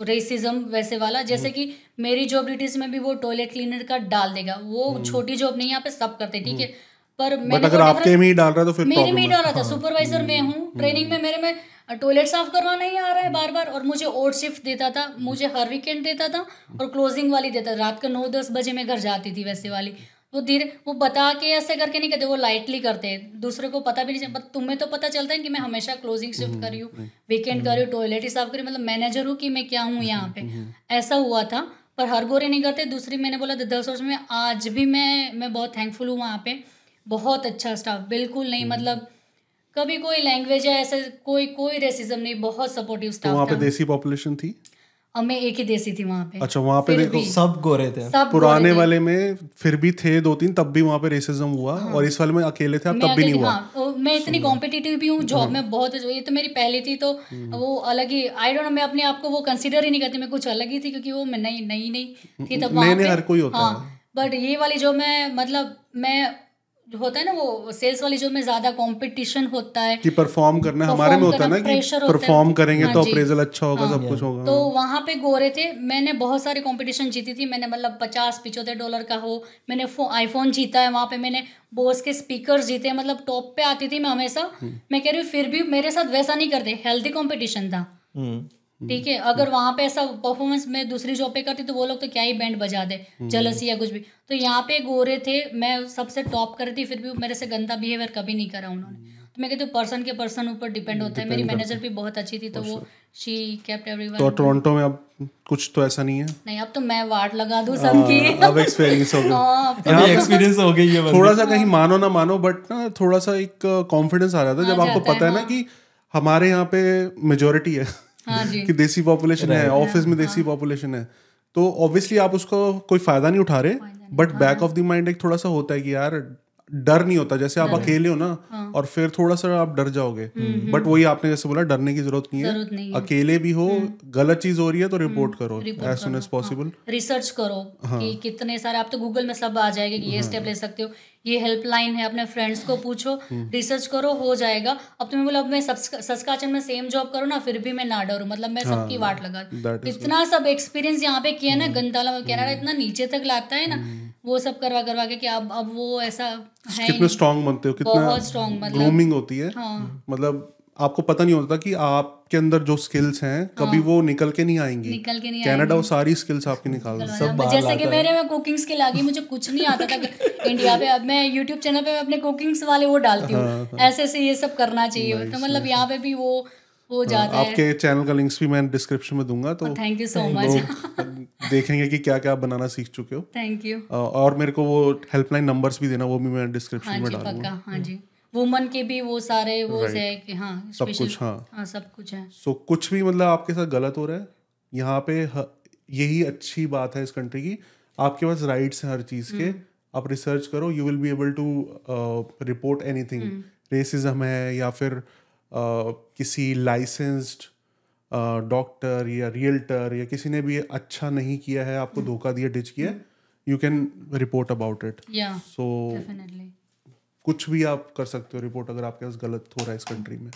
[SPEAKER 1] रेसिज्म हम्म। वैसे वाला जैसे हम्म। कि मेरी जॉब ड्यूटीज में भी वो टॉयलेट क्लीनर का डाल देगा वो हम्म। छोटी जॉब नहीं यहाँ पे सब करते ठीक है पर मैं अगर आपके में ही डाल रहा तो फिर मेरे में ही डाल रहा था सुपरवाइजर हाँ। मैं हूँ ट्रेनिंग में मेरे में टॉयलेट साफ करवा नहीं आ रहा है बार बार और मुझे ओट शिफ्ट देता था मुझे हर वीकेंड देता था और क्लोजिंग वाली देता था रात का नौ दस बजे मैं घर जाती थी वैसे वाली वो तो धीरे वो बता के ऐसे करके नहीं करते वो लाइटली करते दूसरे को पता भी नहीं तुम्हें तो पता चलता है कि मैं हमेशा क्लोजिंग हम्म, शिफ्ट कर रही हूँ वीकेंड कर रही हूँ टॉयलेट हम्म। ही साफ करी मतलब मैनेजर हूँ कि मैं क्या हूँ यहाँ पे हम्म, ऐसा हुआ था पर हर गोरे नहीं करते दूसरी मैंने बोला दस वर्ष में आज भी मैं मैं बहुत थैंकफुल हूँ वहाँ पे बहुत अच्छा स्टाफ बिल्कुल नहीं मतलब कभी कोई लैंग्वेज है ऐसे कोई कोई रेसिज्म नहीं बहुत सपोर्टिव स्टाफ तो वहाँ पे देसी
[SPEAKER 3] पॉपुलेशन थी
[SPEAKER 1] और मैं एक ही देसी थी वहाँ पे
[SPEAKER 3] अच्छा वहाँ पे देखो सब गोरे थे सब पुराने गोरे वाले में फिर भी थे दो तीन तब भी वहाँ पे रेसिज्म हुआ हाँ। और इस वाले में अकेले थे आप तब भी नहीं हुआ
[SPEAKER 1] हाँ, मैं इतनी कॉम्पिटिटिव hmm. भी हूँ जॉब hmm. में बहुत ये तो मेरी पहली थी तो hmm. वो अलग ही आई डोंट नो मैं अपने आप को वो कंसिडर ही नहीं करती मैं कुछ अलग ही थी क्योंकि वो मैं नहीं नहीं थी तब नहीं हर कोई होता बट हाँ, ये वाली जो मैं मतलब मैं होता है ना वो सेल्स वाली जो में ज्यादा कंपटीशन होता है कि
[SPEAKER 3] परफॉर्म करना हमारे में होता है ना कि परफॉर्म करेंगे हाँ तो अप्रेजल अच्छा होगा हाँ सब कुछ हाँ होगा तो
[SPEAKER 1] वहाँ पे गोरे थे मैंने बहुत सारे कंपटीशन जीती थी मैंने मतलब पचास पिचोते डॉलर का हो मैंने आईफोन जीता है वहाँ पे मैंने बोस के स्पीकर जीते मतलब टॉप पे आती थी मैं हमेशा हम्म। मैं कह रही हूँ फिर भी मेरे साथ वैसा नहीं करते हेल्थी कॉम्पिटिशन था हम्म। ठीक है हम्म, अगर हम्म। वहां पे ऐसा परफॉर्मेंस में दूसरी जॉब पे करती तो वो लोग तो क्या ही बैंड बजा दे जलसी हम्म। या कुछ भी तो यहाँ पे गोरे थे मैं सबसे टॉप कर रही थी फिर भी मेरे से गंदा बिहेवियर कभी नहीं करा उन्होंने तो मैं कहती हूँ पर्सन के पर्सन ऊपर डिपेंड होता है मेरी मैनेजर भी बहुत अच्छी थी तो वो शी कैप्ट एवरीवन तो टोरंटो
[SPEAKER 3] में अब कुछ तो ऐसा नहीं है
[SPEAKER 1] नहीं अब तो मैं वार्ड लगा दू सबकी अब एक्सपीरियंस हो गया
[SPEAKER 3] एक्सपीरियंस हाँ, तो हो गई है थोड़ा हाँ। सा कहीं मानो ना मानो बट ना थोड़ा सा एक कॉन्फिडेंस आ जाता है जब आपको पता है ना हाँ। कि हमारे यहाँ पे मेजोरिटी है हाँ कि देसी पॉपुलेशन है ऑफिस में हाँ। देसी पॉपुलेशन है तो ऑब्वियसली आप उसको कोई फायदा नहीं उठा रहे but back of the mind एक थोड़ा सा होता है कि यार डर नहीं होता जैसे आप अकेले हो ना हाँ। और फिर थोड़ा सा आप डर जाओगे बट हम्म, हम्म। वही आपने जैसे बोला डरने की जरूरत नहीं, नहीं है अकेले भी हो हम्म। गलत चीज हो रही है तो रिपोर्ट करो as soon as possible
[SPEAKER 1] research करो हाँ। कि हाँ। कितने सारे आप तो गूगल में सब आ जाएगा कि ये स्टेप ले सकते हो ये हेल्पलाइन है अपने फ्रेंड्स को पूछो रिसर्च हम्म। करो हो जाएगा अब तुम्हें बोला अब मैं सस्काचन में सेम जॉब करूँ ना फिर भी मैं ना डरू मतलब मैं सबकी हाँ, वाट लगा इतना सब एक्सपीरियंस यहाँ पे किया ना हम्म। गंताला कैनेडा हम्म। इतना नीचे तक लाता है ना वो सब करवा करवा के कि अब अब वो ऐसा है कितने स्ट्रांग
[SPEAKER 3] बनते हो कितना बहुत स्ट्रांग मतलब ग्रूमिंग होती है हाँ। मतलब आपको पता नहीं होता कि आपके अंदर जो स्किल्स हैं कभी हाँ। वो निकल के नहीं आएंगी निकल के नहीं कनाडा वो सारी स्किल्स आपके निकाल सब जैसे कि मेरे
[SPEAKER 1] में कुकिंग स्किल आ गई मुझे कुछ नहीं आता था कि इंडिया पे अब मैं यूट्यूब चैनल पे अपने कुकिंग्स वाले वो डालती हूँ हाँ, हाँ। ऐसे ऐसे ये सब करना चाहिए तो मतलब यहाँ पे भी वो हो हाँ, जाता है आपके
[SPEAKER 3] चैनल का लिंक्स भी मैं डिस्क्रिप्शन में दूंगा तो थैंक यू सो मच देखेंगे कि क्या क्या बनाना सीख चुके हो थैंक यू और मेरे को वो हेल्पलाइन नंबर्स भी देना वो भी मैं डिस्क्रिप्शन में डालूंगा
[SPEAKER 1] हाँ जी वुमन के भी वो सारे वो right. है कि हाँ सब कुछ हाँ हाँ सब कुछ है
[SPEAKER 3] सो so, कुछ भी मतलब आपके साथ गलत हो रहा है यहाँ पे यही अच्छी बात है इस कंट्री की आपके पास राइट्स हैं हर चीज़ के हम्म। आप रिसर्च करो you will be able to report anything racism है या फिर uh, किसी लाइसेंस्ड डॉक्टर uh, या रियल्टर या किसी ने भी अच्छा नहीं किया है आपको हम्म। धोखा दिया डिच किया you can report about it so कुछ भी आप कर सकते हो रिपोर्ट अगर आपके पास गलत हो रहा है इस कंट्री में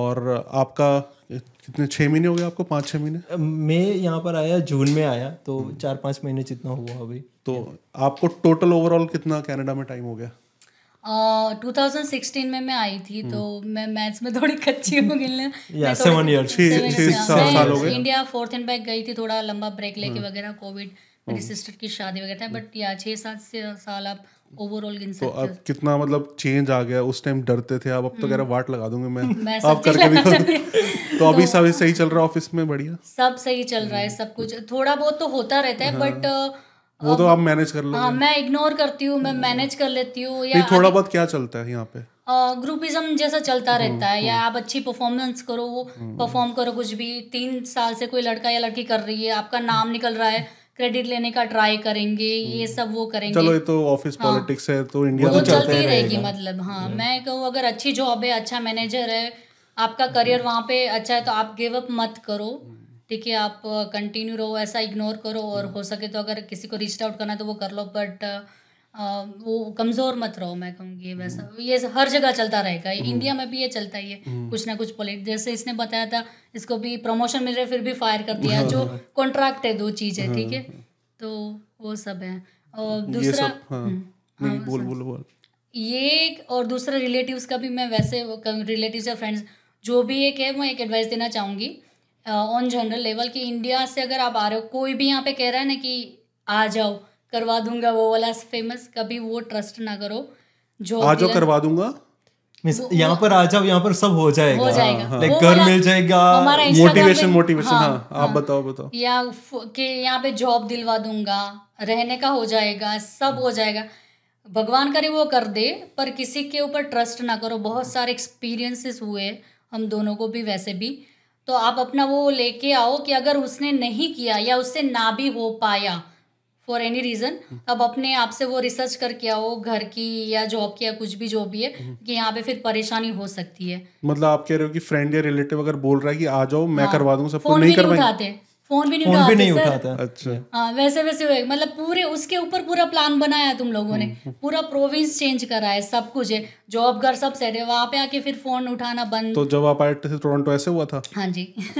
[SPEAKER 3] और आपका कितने छः महीने हो गए आपको पाँच छः महीने
[SPEAKER 2] मैं यहाँ पर आया जून में आया तो चार पाँच महीने जितना हुआ अभी तो आपको टोटल ओवरऑल कितना कनाडा में टाइम हो गया
[SPEAKER 1] टू थाउजेंड सिक्सटीन में मैं आई थी तो हम्म। मैं मैथ्स में थोड़ी कच्ची हूँ गिलने इंडिया फोर्थ एंड बैक गई थी थोड़ा लंबा ब्रेक लेके हम्म। वगैरह कोविड मेरी सिस्टर हम्म। की शादी वगैरह था बट या छः सात साल आप ओवरऑल तो अब
[SPEAKER 3] कितना मतलब चेंज आ गया उस टाइम डरते थे अब अब तो कह रहा हम्म। वाट लगा दूंगी मैं, मैं आप करके भी
[SPEAKER 1] कर तो अभी तो
[SPEAKER 3] सब सही चल रहा है ऑफिस में बढ़िया
[SPEAKER 1] सब सही चल रहा है हम्म। सब कुछ थोड़ा बहुत तो होता रहता है बट हाँ।
[SPEAKER 3] वो तो आप मैनेज कर लो हाँ, मैं
[SPEAKER 1] इग्नोर करती हूँ मैं मैनेज हम्म। कर लेती हूँ या थोड़ा
[SPEAKER 3] बहुत क्या चलता है यहाँ पे
[SPEAKER 1] ग्रुपिज्म जैसा चलता रहता है या आप अच्छी परफॉर्मेंस करो वो परफॉर्म करो कुछ भी तीन साल से कोई लड़का या लड़की कर रही है आपका नाम निकल रहा है क्रेडिट लेने का ट्राई करेंगे ये हम्म। सब वो करेंगे चलो ये तो ऑफिस हाँ, पॉलिटिक्स
[SPEAKER 3] है तो इंडिया तो तो चलते ही रहेगी
[SPEAKER 1] मतलब हाँ हम्म। मैं कहूँ अगर अच्छी जॉब है अच्छा मैनेजर है आपका करियर हम्म। वहाँ पे अच्छा है तो आप गिव अप मत करो ठीक है आप कंटिन्यू रहो ऐसा इग्नोर करो और हो सके तो अगर किसी को रीच आउट करना है तो वो कर लो बट वो कमज़ोर मत रहो मैं कहूँगी वैसा हम्म। ये हर जगह चलता रहेगा हम्म। इंडिया में भी ये चलता ही है हम्म। कुछ ना कुछ पोलिट जैसे इसने बताया था इसको भी प्रमोशन मिल रहा है फिर भी फायर कर दिया जो कॉन्ट्रैक्ट हाँ। है दो चीज़ है हाँ, ठीक है हाँ। तो वो सब है और दूसरा बोल बोल बोल ये और दूसरा रिलेटिव्स का भी मैं वैसे रिलेटिव्स या फ्रेंड्स जो भी एक है मैं एक एडवाइस देना चाहूँगी ऑन जनरल लेवल कि इंडिया से अगर आप आ रहे हो कोई भी यहाँ पे कह रहा है ना कि आ जाओ करवा दूंगा वो वाला फेमस कभी वो ट्रस्ट ना करो जो आज करवा
[SPEAKER 2] दूंगा यहाँ पर आ जाओ यहाँ पर सब हो जाएगा हो जाएगा हाँ, हाँ। लाइक घर मिल जाएगा मोटिवेशन मोटिवेशन हाँ, हाँ, हाँ आप हाँ। बताओ बताओ
[SPEAKER 1] या कि यहाँ पे जॉब दिलवा दूंगा रहने का हो जाएगा सब हो जाएगा भगवान करे वो कर दे पर किसी के ऊपर ट्रस्ट ना करो बहुत सारे एक्सपीरियंसेस हुए हम दोनों को भी वैसे भी तो आप अपना वो लेके आओ कि अगर उसने नहीं किया या उससे ना भी हो पाया फॉर एनी रीज़न अब अपने आप से वो रिसर्च करके आओ घर की या जॉब की या कुछ भी जो भी है कि यहाँ पे फिर परेशानी हो सकती है
[SPEAKER 3] मतलब आप कह रहे हो कि फ्रेंड या रिलेटिव अगर बोल रहा है कि आ जाओ मैं हाँ, करवा दूंगा सबको नहीं, नहीं करवाएंगे
[SPEAKER 1] फोन भी नहीं फोन भी नहीं उठाता अच्छा हाँ।, हाँ वैसे वैसे हुए मतलब पूरे उसके ऊपर पूरा प्लान बनाया तुम लोगों ने हम्म। पूरा प्रोविंस चेंज करा है सब कुछ है जॉब घर सब सेट है वहाँ पे आके फिर फोन उठाना बंद तो
[SPEAKER 3] जब आप आए थे टोरंटो ऐसे हुआ था
[SPEAKER 1] हाँ जी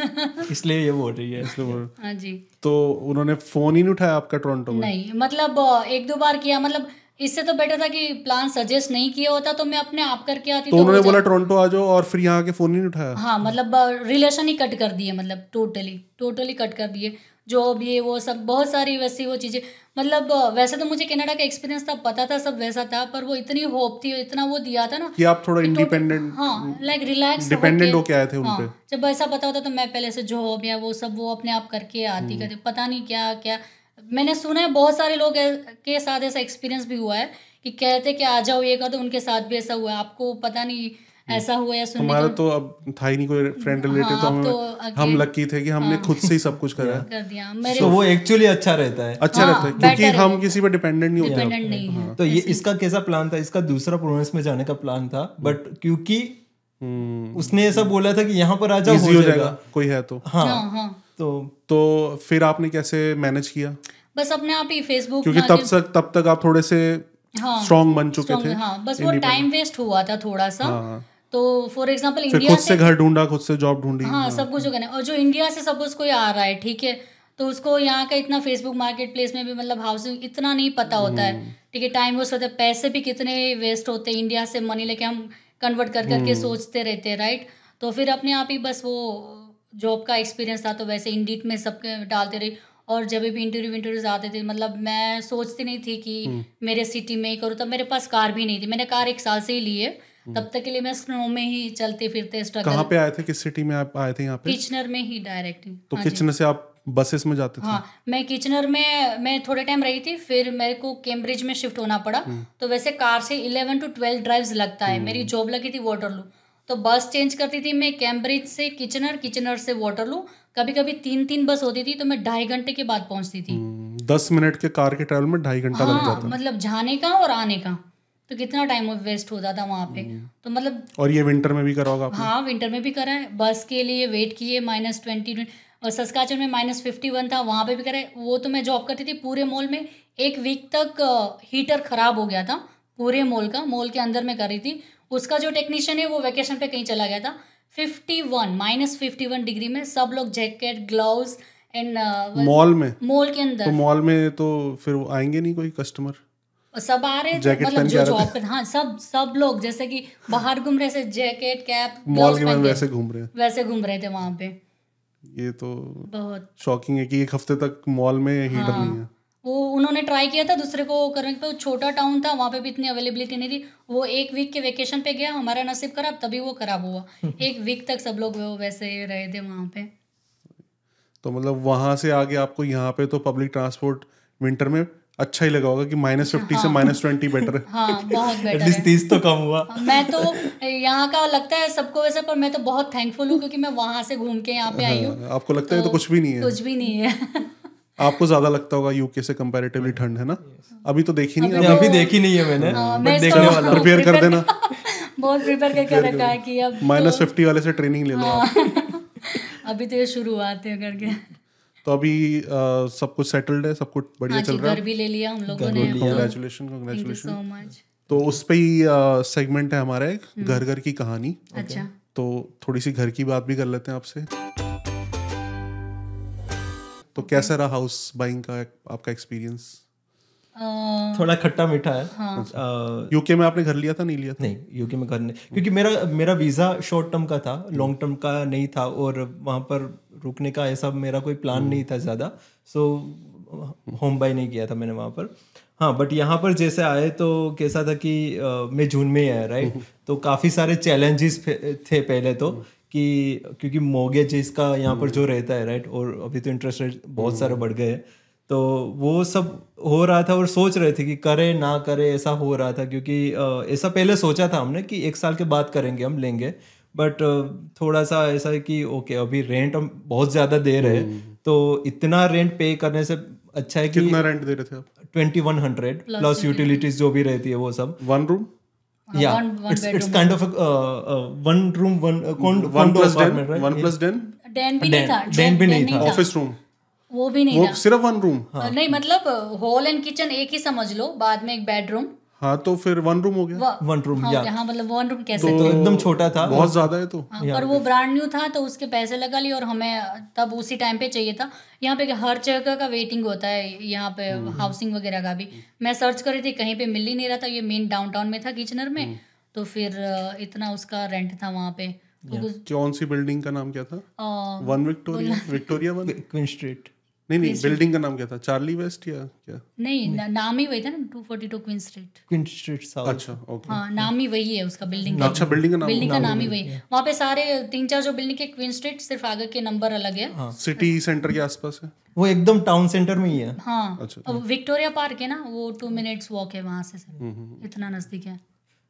[SPEAKER 3] इसलिए ये बोल रही है इसलिए बोल हाँ जी तो उन्होंने फोन ही नहीं उठाया आपका टोरंटो नहीं
[SPEAKER 1] मतलब एक दो बार किया मतलब इससे तो बेटर था कि प्लान सजेस्ट नहीं किया होता तो मैं अपने आप करके आती तो, तो उन्होंने बोला
[SPEAKER 3] टोरंटो आ जाओ और फिर यहाँ के फोन ही नहीं उठाया
[SPEAKER 1] हाँ मतलब रिलेशन ही कट कर दिए मतलब टोटली टोटली कट कर दिए जॉब ये वो सब बहुत सारी वैसी वो चीज़ें मतलब वैसे तो मुझे कनाडा का एक्सपीरियंस था पता था सब वैसा था पर वो इतनी होप थी इतना वो दिया था ना
[SPEAKER 3] कि आप थोड़ा इंडिपेंडेंट हाँ
[SPEAKER 1] लाइक रिलैक्स डिपेंडेंट हो आए थे उन हाँ, पे जब ऐसा पता होता तो मैं पहले से जॉब या वो सब वो अपने आप करके आती हम्म। करती पता नहीं क्या क्या मैंने सुना है बहुत सारे लोग के साथ ऐसा एक्सपीरियंस भी हुआ है कि कहते कि आ जाओ ये कर तो उनके साथ भी ऐसा हुआ आपको पता नहीं हम्म। ऐसा हुआ या सुनने हमारा
[SPEAKER 3] तो अब था ही नहीं कोई फ्रेंड रिलेटेड हाँ,
[SPEAKER 1] तो हम तो हम लकी
[SPEAKER 2] थे कि हमने हाँ, खुद से ही सब कुछ करा कर दिया तो so, वो एक्चुअली अच्छा रहता है अच्छा हाँ, रहता है हाँ, क्योंकि हम किसी पर डिपेंडेंट नहीं होते हाँ। तो ये इसका कैसा प्लान था इसका दूसरा प्रोवेंस में जाने का प्लान था बट हम्म। क्योंकि हम्म। उसने ऐसा बोला था कि यहाँ पर आ जाओ हो जाएगा
[SPEAKER 3] कोई है तो हाँ, हाँ तो तो फिर आपने कैसे मैनेज किया
[SPEAKER 1] बस अपने आप ही फेसबुक क्योंकि तब
[SPEAKER 3] तक तब तक आप थोड़े से स्ट्रॉन्ग हाँ, बन चुके थे हाँ, बस वो
[SPEAKER 1] टाइम वेस्ट हुआ था थोड़ा सा हाँ। तो फॉर एग्जाम्पल इंडिया खुद से
[SPEAKER 3] घर ढूंढा खुद से जॉब ढूंढी हाँ, हाँ सब
[SPEAKER 1] कुछ करना और जो इंडिया से सपोज कोई आ रहा है ठीक है तो उसको यहाँ का इतना फेसबुक मार्केट प्लेस में भी मतलब हाउसिंग इतना नहीं पता होता है हम्म। ठीक है टाइम वेस्ट होता है पैसे भी कितने वेस्ट होते हैं इंडिया से मनी लेके हम कन्वर्ट कर करके हम्म। सोचते रहते हैं राइट तो फिर अपने आप ही बस वो जॉब का एक्सपीरियंस था तो वैसे इंडिट में सब डालते रहे और जब भी इंटरव्यू इंटरव्यूज आते थे मतलब मैं सोचती नहीं थी कि हम्म। मेरे सिटी में ही करूँ तब मेरे पास कार भी नहीं थी मैंने कार एक साल से ही ली है हम्म। तब तक के लिए मैं स्नो में ही चलते फिरते स्ट्रगल
[SPEAKER 3] पे आए थे किस सिटी में आप आए थे यहाँ पे किचनर
[SPEAKER 1] में ही डायरेक्ट तो हाँ किचनर
[SPEAKER 3] से आप बसेस में जाते थे हाँ
[SPEAKER 1] मैं किचनर में मैं थोड़े टाइम रही थी फिर मेरे को कैम्ब्रिज में शिफ्ट होना पड़ा हम्म। तो वैसे कार से इलेवन टू ट्वेल्व ड्राइव्स लगता है मेरी जॉब लगी थी वाटरलू तो बस चेंज करती थी मैं कैम्ब्रिज से किचनर किचनर से वाटरलू कभी कभी तीन तीन बस होती थी तो मैं ढाई घंटे के बाद पहुंचती थी हम्म,
[SPEAKER 3] दस मिनट के कार के ट्रेवल में ढाई घंटा हाँ, लग जाता
[SPEAKER 1] मतलब जाने का और आने का तो कितना टाइम वेस्ट होता था वहाँ पे हम्म। तो मतलब
[SPEAKER 3] और ये विंटर में भी करा होगा हाँ
[SPEAKER 1] विंटर में भी करा है बस के लिए वेट किए माइनस ट्वेंटी और सस्काचन में माइनस फिफ्टी वन था वहाँ पे भी है वो तो मैं जॉब करती थी पूरे मॉल में एक वीक तक हीटर ख़राब हो गया था पूरे मॉल का मॉल के अंदर में कर रही थी उसका जो टेक्नीशियन है वो वैकेशन पे कहीं चला गया था fifty one minus fifty one degree में सब लोग जैकेट ग्लव्स एंड मॉल में मॉल के अंदर तो
[SPEAKER 3] मॉल में तो फिर आएंगे नहीं कोई कस्टमर
[SPEAKER 1] सब आ रहे मतलब थे मतलब जो जॉब कर हाँ सब सब लोग जैसे कि बाहर घूम रहे थे जैकेट कैप मॉल के में वैसे घूम रहे वैसे घूम रहे थे वहां पे
[SPEAKER 3] ये तो बहुत शॉकिंग है कि एक हफ्ते तक मॉल में हीटर हाँ, नहीं है
[SPEAKER 1] वो उन्होंने ट्राई किया था दूसरे को करने पर छोटा टाउन था वहाँ पे भी इतनी अवेलेबिलिटी नहीं थी वो एक वीक के वेकेशन पे गया हमारा नसीब खराब तभी वो खराब हुआ एक वीक तक सब लोग वैसे रहे थे वहाँ पे
[SPEAKER 3] तो मतलब वहाँ से आगे आपको यहाँ पे तो पब्लिक ट्रांसपोर्ट विंटर में अच्छा ही लगा होगा कि माइनस फिफ्टी हाँ, से माइनस ट्वेंटी बेटर है हाँ
[SPEAKER 1] बहुत बेटर है
[SPEAKER 3] तीस तो कम हुआ मैं तो
[SPEAKER 1] यहाँ का लगता है सबको वैसे पर मैं तो बहुत थैंकफुल हूँ क्योंकि मैं वहाँ से घूम के यहाँ पे आई हूँ हाँ,
[SPEAKER 3] आपको लगता है तो, तो कुछ भी नहीं है कुछ
[SPEAKER 1] भी नहीं है
[SPEAKER 3] आपको ज्यादा लगता होगा यूके से कंपैरेटिवली ठंड है ना अभी तो देखी नहीं अभी अभी देखी नहीं है मैंने हाँ, देखने वाला प्रिपेयर कर देना
[SPEAKER 1] बहुत प्रिपेयर करके रखा है कि अब माइनस
[SPEAKER 3] फिफ्टी तो- वाले से ट्रेनिंग ले लो
[SPEAKER 1] हाँ। अभी तो ये शुरुआत है करके
[SPEAKER 3] तो अभी सब कुछ सेटल्ड है सब कुछ बढ़िया हाँ चल रहा है भी ले लिया हम लोगों ने कांग्रेचुलेशन कांग्रेचुलेशन तो उस पे ही सेगमेंट है हमारा एक हम्म। घर घर की कहानी अच्छा तो थोड़ी सी घर की बात भी कर लेते हैं आपसे तो कैसा रहा हाउस बाइंग का आपका
[SPEAKER 2] एक्सपीरियंस Uh, थोड़ा खट्टा मीठा है यूके हाँ। uh, में आपने घर लिया था नहीं लिया था? नहीं यूके में घर नहीं क्योंकि मेरा मेरा वीज़ा शॉर्ट टर्म का था लॉन्ग टर्म का नहीं था और वहां पर रुकने का ऐसा मेरा कोई प्लान hmm. नहीं था ज़्यादा सो होम बाई नहीं किया था मैंने वहां पर हाँ बट यहाँ पर जैसे आए तो कैसा था कि uh, मैं जून में ही आया राइट तो काफ़ी सारे चैलेंजेस थे पहले तो hmm. कि क्योंकि मोगेज इसका यहाँ पर जो hmm. रहता है राइट और अभी तो इंटरेस्ट रेट बहुत सारे hmm. बढ़ गए हैं तो वो सब हो रहा था और सोच रहे थे कि करे ना करे ऐसा हो रहा था क्योंकि ऐसा पहले सोचा था हमने कि एक साल के बाद करेंगे हम लेंगे बट थोड़ा सा ऐसा है कि ओके अभी रेंट हम बहुत ज़्यादा दे रहे हैं hmm. तो इतना रेंट पे करने से अच्छा है कि कितना रेंट दे रहे थे आप twenty one hundred plus utilities जो भी रहती है वो सब one room yeah, one, one it's, it's kind of a uh, uh, one room, one uh, condo, one condo plus apartment, den, right? One plus den.
[SPEAKER 1] Den भी nahi tha Den भी नहीं tha Office room. वो भी नहीं वो था.
[SPEAKER 2] सिर्फ one room हाँ.
[SPEAKER 1] नहीं मतलब हॉल एंड किचन एक ही समझ लो बाद में एक बेडरूम
[SPEAKER 3] हाँ तो फिर वन रूम हो गया वन रूम हाँ, हाँ
[SPEAKER 1] मतलब वन रूम कैसे तो, तो एकदम छोटा
[SPEAKER 3] था बहुत ज्यादा है तो हाँ, पर
[SPEAKER 1] वो ब्रांड न्यू था तो उसके पैसे लगा लिए और हमें तब उसी टाइम पे चाहिए था यहाँ पे हर जगह का वेटिंग होता है यहाँ पे हाउसिंग हम्म, हम्म। वगैरह का भी मैं सर्च कर रही थी कहीं पे मिल ही नहीं रहा था ये मेन डाउनटाउन में था किचनर में हम्म। तो फिर इतना उसका रेंट था वहाँ पे
[SPEAKER 3] तो कौन सी बिल्डिंग का नाम क्या था
[SPEAKER 1] one Victoria
[SPEAKER 3] Victoria one street नहीं नहीं बिल्डिंग का नाम क्या था चार्ली वेस्ट या
[SPEAKER 2] क्या
[SPEAKER 1] नहीं, नहीं। नाम ही वही था ना 242 Queen Street
[SPEAKER 2] Queen Street South अच्छा ओके
[SPEAKER 1] हाँ नाम ही वही है उसका बिल्डिंग का अच्छा बिल्डिंग का नाम बिल्डिंग का नाम ही वही वहाँ पे सारे तीन चार जो बिल्डिंग के क्वीन स्ट्रीट सिर्फ आगे के नंबर अलग है
[SPEAKER 2] सिटी हाँ। सेंटर के आसपास है वो एकदम टाउन सेंटर में ही है
[SPEAKER 1] हाँ अच्छा विक्टोरिया पार्क है ना वो टू मिनट्स वॉक है वहाँ से हम्म, हम्म, हम्म। इतना नजदीक है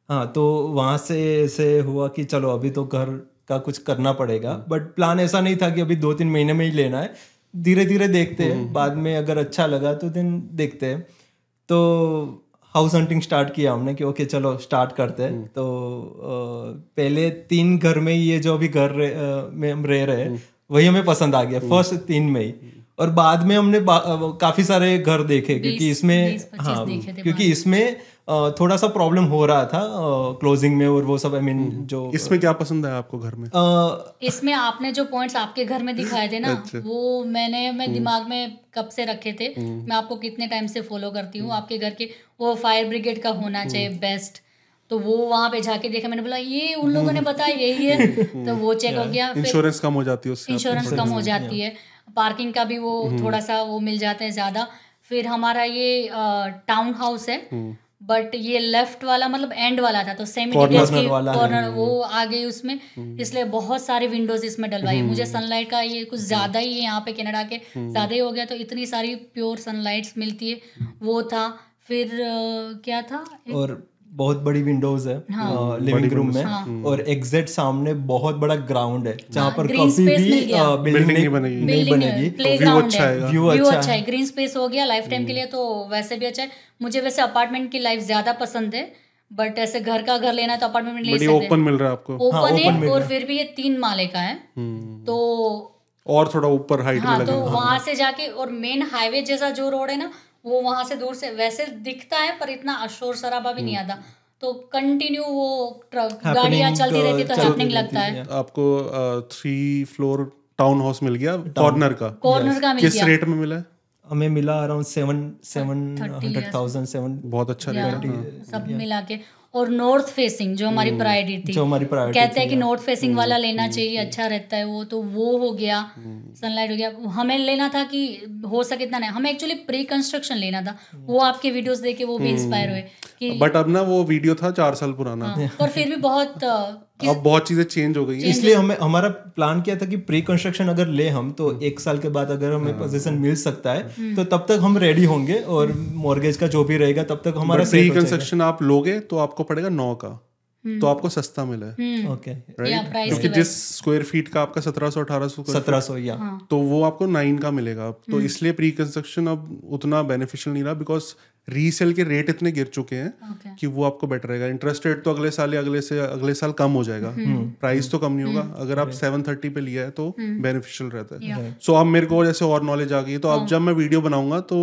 [SPEAKER 2] हाँ तो वहाँ से ऐसे हुआ कि चलो अभी तो घर का कुछ करना पड़ेगा बट प्लान ऐसा नहीं था कि अभी दो तीन महीने में ही लेना है धीरे धीरे देखते हैं हम्म, हम्म। बाद में अगर अच्छा लगा तो दिन देखते हैं तो हाउस हंटिंग स्टार्ट किया हमने कि ओके चलो स्टार्ट करते हैं हम्म। तो पहले तीन घर में ये जो भी घर में हम रह रहे हैं वही हमें पसंद आ गया फर्स्ट तीन में ही और बाद में हमने काफ़ी सारे घर देखे क्योंकि इसमें हाँ क्योंकि इसमें थोड़ा सा प्रॉब्लम हो रहा था क्लोजिंग में और वो सब आई I मीन mean, हम्म, हम्म। जो इसमें क्या पसंद है आपको घर में
[SPEAKER 1] इसमें आपने जो पॉइंट्स आपके घर में दिखाए थे ना अच्छा। वो मैंने मैं हम्म। दिमाग में कब से रखे थे मैं आपको कितने टाइम से फॉलो करती हूँ आपके घर के वो फायर ब्रिगेड का होना चाहिए बेस्ट तो वो वहाँ पे जाके देखा मैंने बोला ये उन लोगों ने बताया यही है तो वो चेक हो गया इंश्योरेंस
[SPEAKER 3] कम हो जाती है इंश्योरेंस कम हो जाती है
[SPEAKER 1] पार्किंग का भी वो थोड़ा सा वो मिल जाते हैं ज़्यादा फिर हमारा ये टाउन हाउस है बट ये लेफ्ट वाला मतलब एंड वाला था तो सेमी की कॉर्नर वो आ गई उसमें हम्म। इसलिए बहुत सारे विंडोज इसमें डलवाई हम्म। मुझे सनलाइट का ये कुछ हम्म। ज़्यादा ही यहाँ पे कनाडा के ज़्यादा ही हो गया तो इतनी सारी प्योर सनलाइट्स मिलती है वो था फिर क्या था और
[SPEAKER 2] बहुत बड़ी विंडोज है हाँ, लिविंग रूम में हाँ, हम्म। और एग्जेक्ट सामने बहुत बड़ा ग्राउंड है जहाँ हाँ, पर कभी भी बिल्डिंग नहीं बनेगी नहीं बनेगी व्यू तो अच्छा है व्यू अच्छा, अच्छा है
[SPEAKER 1] ग्रीन स्पेस हो गया लाइफ टाइम हम्म। के लिए तो वैसे भी अच्छा है मुझे वैसे अपार्टमेंट की लाइफ ज्यादा पसंद है बट ऐसे घर का घर लेना तो अपार्टमेंट ले सकते हैं ओपन मिल
[SPEAKER 3] रहा है आपको ओपन हाँ, है और फिर
[SPEAKER 1] भी ये तीन माले का है हम्म। तो
[SPEAKER 3] और थोड़ा ऊपर हाइट हाँ, तो वहां हाँ।
[SPEAKER 1] से जाके और मेन हाईवे जैसा जो रोड है ना वो वहां से दूर से वैसे दिखता है पर इतना अशोर शराबा भी नहीं हम्म। आता तो कंटिन्यू वो ट्रक गाड़ियाँ चलती तो रहती तो हैपनिंग लगता है
[SPEAKER 3] आपको थ्री फ्लोर
[SPEAKER 2] टाउन हाउस मिल गया कॉर्नर का कॉर्नर का किस रेट में मिला हमें मिला around seven seven hundred thousand seven बहुत अच्छा
[SPEAKER 1] सब मिला के और नॉर्थ फेसिंग जो हमारी प्रायोरिटी हम्म, थी जो हमारी कहते हैं कि नॉर्थ हाँ। हम्म, फेसिंग वाला लेना हम्म, चाहिए अच्छा रहता है वो तो वो हो गया सनलाइट हो गया हमें लेना था कि हो सके इतना नहीं हमें एक्चुअली प्री कंस्ट्रक्शन लेना था वो आपके वीडियोस देख के वो भी इंस्पायर हुए बट
[SPEAKER 3] अब ना वो वीडियो था चार साल पुराना हाँ,
[SPEAKER 1] और फिर भी बहुत
[SPEAKER 2] अब बहुत चीजें चेंज हो गई इसलिए हमें हमारा प्लान क्या था कि प्री कंस्ट्रक्शन अगर ले हम तो hmm. एक साल के बाद अगर हमें पोजीशन हाँ। मिल सकता है hmm. तो तब तक हम रेडी होंगे और मॉर्गेज hmm. का जो भी रहेगा तब तक हमारा प्री कंस्ट्रक्शन
[SPEAKER 3] आप लोगे तो आपको पड़ेगा नौ का तो हम्म। आपको सस्ता मिला है ओके हम्म। राइट क्योंकि जिस स्क्वायर फीट का आपका सत्रह सौ अठारह सौ सत्रह सौ या हाँ। तो वो आपको नाइन का मिलेगा तो हम्म। इसलिए प्री कंस्ट्रक्शन अब उतना बेनिफिशियल नहीं रहा बिकॉज रीसेल के रेट इतने गिर चुके हैं okay. कि वो आपको बेटर रहेगा इंटरेस्ट रेट तो अगले साल या अगले से अगले साल कम हो जाएगा प्राइस तो कम नहीं होगा अगर आप सेवन थर्टी पे लिया है तो बेनिफिशियल रहता है सो अब मेरे को जैसे और नॉलेज आ गई तो अब हाँ। जब मैं वीडियो बनाऊंगा तो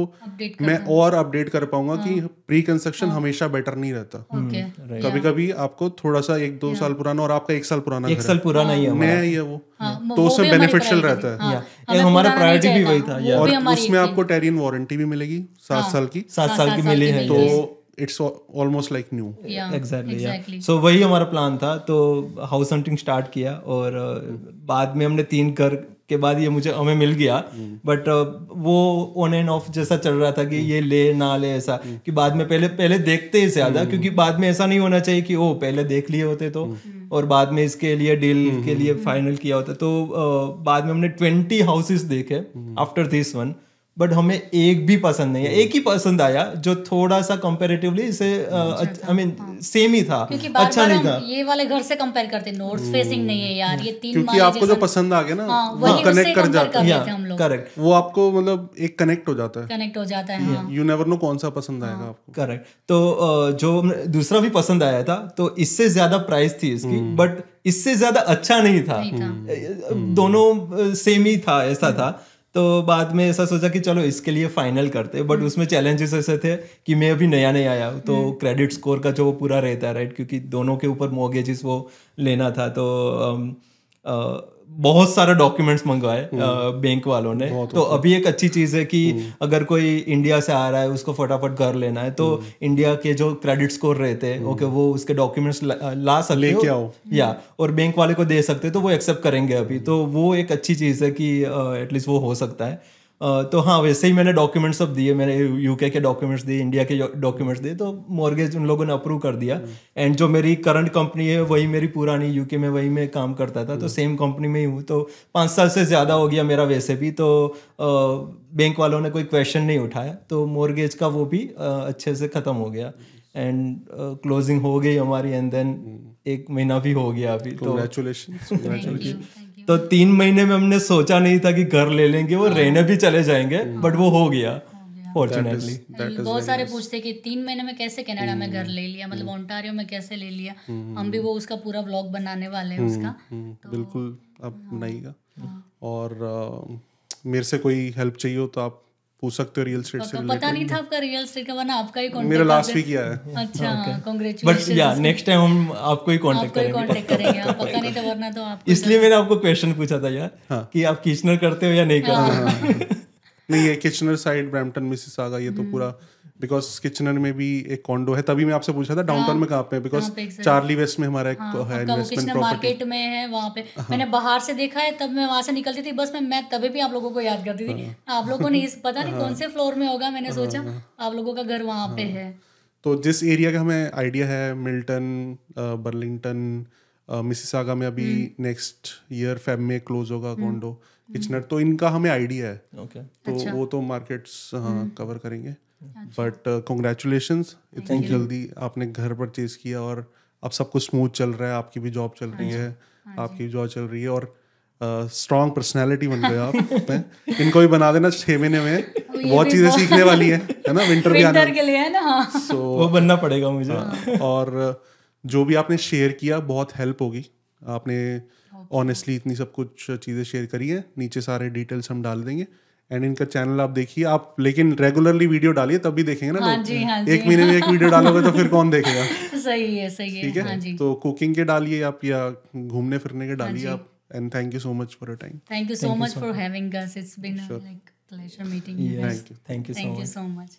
[SPEAKER 3] मैं और अपडेट कर पाऊंगा कि प्री हाँ। कंस्ट्रक्शन हमेशा बेटर नहीं रहता कभी कभी आपको थोड़ा सा एक दो साल पुराना और आपका एक साल पुराना एक साल पुराना ही है नया वो हाँ, तो उससे बेनिफिशियल रहता है हमारा प्रायोरिटी भी वही था और उसमें आपको टेरियन वारंटी भी मिलेगी सात हाँ। साल की सात हाँ, साल की मिली है तो
[SPEAKER 2] it's almost like new exactly so वही हमारा प्लान था तो हाउस हंटिंग स्टार्ट किया और uh, बाद में हमने तीन कर के बाद ये मुझे हमें मिल गया बट hmm. uh, वो ऑन एंड ऑफ जैसा चल रहा था कि hmm. ये ले ना ले ऐसा hmm. कि बाद में पहले पहले देखते ही ज्यादा क्योंकि बाद में ऐसा नहीं होना चाहिए कि ओ पहले देख लिए होते तो और बाद में इसके लिए डील के लिए फाइनल किया होता तो uh, बाद में हमने ट्वेंटी हाउसेस देखे आफ्टर दिस वन बट हमें एक भी पसंद नहीं है हम्म। एक ही पसंद आया जो थोड़ा सा कंपैरेटिवली इसे आई मीन सेम ही था क्योंकि बार अच्छा बार नहीं था
[SPEAKER 1] ये वाले घर से कंपेयर करते नोट फेसिंग हम्म। नहीं है यार ये तीन क्योंकि आपको जो
[SPEAKER 2] पसंद आ गया ना
[SPEAKER 1] हाँ, वो कनेक्ट कर जाता है
[SPEAKER 3] करेक्ट वो आपको मतलब एक कनेक्ट हो जाता है
[SPEAKER 1] कनेक्ट हो जाता है
[SPEAKER 2] यू नेवर नो कौन सा पसंद आएगा हाँ। आपको करेक्ट तो जो दूसरा भी पसंद आया था तो इससे ज्यादा प्राइस थी इसकी बट हम्म। इससे ज्यादा अच्छा नहीं था दोनों सेम ही था ऐसा था तो बाद में ऐसा सोचा कि चलो इसके लिए फाइनल करते बट हम्म। उसमें चैलेंजेस ऐसे थे कि मैं अभी नया नया आया हूँ तो क्रेडिट हम्म। स्कोर का जो वो पूरा रहता है राइट क्योंकि दोनों के ऊपर मोगेजिस वो लेना था तो um, uh, बहुत सारा डॉक्यूमेंट्स मंगवाए बैंक हम्म। वालों ने तो अभी एक अच्छी चीज है कि हम्म। अगर कोई इंडिया से आ रहा है उसको फटाफट कर लेना है तो इंडिया हम्म। के जो क्रेडिट स्कोर रहते हैं ओके वो उसके डॉक्यूमेंट्स ला सके क्या हो या और बैंक वाले को दे सकते तो वो एक्सेप्ट करेंगे अभी तो वो एक अच्छी चीज है कि एटलीस्ट वो हो सकता है तो हाँ वैसे ही मैंने डॉक्यूमेंट्स सब दिए मैंने यूके के डॉक्यूमेंट्स दिए इंडिया के डॉक्यूमेंट्स दिए तो मॉर्गेज उन लोगों ने अप्रूव कर दिया एंड हम्म। जो मेरी करंट कंपनी है वही मेरी पुरानी यूके में वही मैं काम करता था तो सेम हम्म। कंपनी में ही हूँ तो पाँच साल से ज़्यादा हो गया मेरा वैसे भी तो बैंक वालों ने कोई क्वेश्चन नहीं उठाया तो मॉर्गेज का वो भी अच्छे से ख़त्म हो गया एंड क्लोजिंग हो गई हमारी एंड देन हम्म। एक महीना भी हो गया अभी तो तो तीन महीने में हमने सोचा नहीं था कि घर ले लेंगे वो हाँ। रहने भी चले जाएंगे बट हाँ। वो हो गया फॉर्चुनेटली बहुत सारे
[SPEAKER 1] पूछते कि तीन महीने में कैसे कनाडा में घर हम्म। ले लिया मतलब हम्म। ओंटारियो में कैसे ले लिया हम्म। हम भी वो उसका पूरा ब्लॉग बनाने वाले हैं उसका
[SPEAKER 3] तो- बिल्कुल अब हाँ। नहीं और मेरे से कोई हेल्प चाहिए हो तो आप पूछ सकते हो रियल स्टेट तो से तो पता नहीं था
[SPEAKER 1] आपका रियल स्टेट का वरना आपका ही कांटेक्ट मेरा लास्ट वीक किया है अच्छा कांग्रेचुलेशंस
[SPEAKER 2] बट या नेक्स्ट टाइम हम आपको ही कांटेक्ट करेंगे कांटेक्ट
[SPEAKER 1] करेंगे आप पता नहीं था तो वरना तो
[SPEAKER 2] आप इसलिए मैंने आपको क्वेश्चन पूछा था यार हाँ।
[SPEAKER 3] कि आप किचनर करते हो या नहीं करते हाँ। नहीं ये किचनर साइड ब्रैम्पटन मिसिसागा ये तो हम्म। पूरा बिकॉज किचनर में भी एक कॉन्डो है तभी मैं आपसे पूछा था डाउन हाँ। टाउन में कहाँ पे बिकॉज चार्ली वेस्ट में हमारा एक हाँ, है इन्वेस्टमेंट हाँ, मार्केट
[SPEAKER 1] में है वहाँ पे मैंने बाहर से देखा है तब मैं वहाँ से निकलती थी बस मैं मैं तभी भी आप लोगों को याद करती थी आप लोगों ने इस पता नहीं कौन से फ्लोर में होगा मैंने सोचा आप लोगों का घर वहाँ पे है
[SPEAKER 3] तो जिस एरिया का हमें आइडिया है मिल्टन बर्लिंगटन मिसिसागा में अभी नेक्स्ट ईयर फेब में क्लोज होगा कॉन्डो हम्म। किचनर हम्म। तो इनका हमें आइडिया है तो अच्छा। वो तो मार्केट्स हम्म। कवर करेंगे बट कॉन्ग्रेचुलेशन uh, इतनी जल्दी आपने घर परचेज किया और अब सब कुछ स्मूथ चल रहा है आपकी भी जॉब चल रही हाँ है हाँ आपकी भी जॉब चल रही है और स्ट्रॉन्ग uh, पर्सनैलिटी बन गए आप इनको भी बना देना छः महीने में बहुत चीज़ें सीखने वाली है है ना विंटर भी आने के
[SPEAKER 1] लिए है ना सो हाँ।
[SPEAKER 3] वो बनना पड़ेगा मुझे और uh, जो भी आपने शेयर किया बहुत हेल्प होगी आपने ऑनेस्टली इतनी सब कुछ चीज़ें शेयर करी है नीचे सारे डिटेल्स हम डाल देंगे एंड इनका चैनल आप देखिए आप लेकिन रेगुलरली वीडियो डालिए तभी देखेंगे ना हाँ जी, हाँ जी, एक महीने में एक वीडियो डालोगे तो फिर कौन देखेगा
[SPEAKER 1] सही है सही है ठीक है हाँ जी.
[SPEAKER 3] तो कुकिंग के डालिए आप या घूमने फिरने के हाँ डालिए हाँ आप and thank you so much for time thank you so much for
[SPEAKER 1] having us it's been like pleasure meeting you thank you thank you so much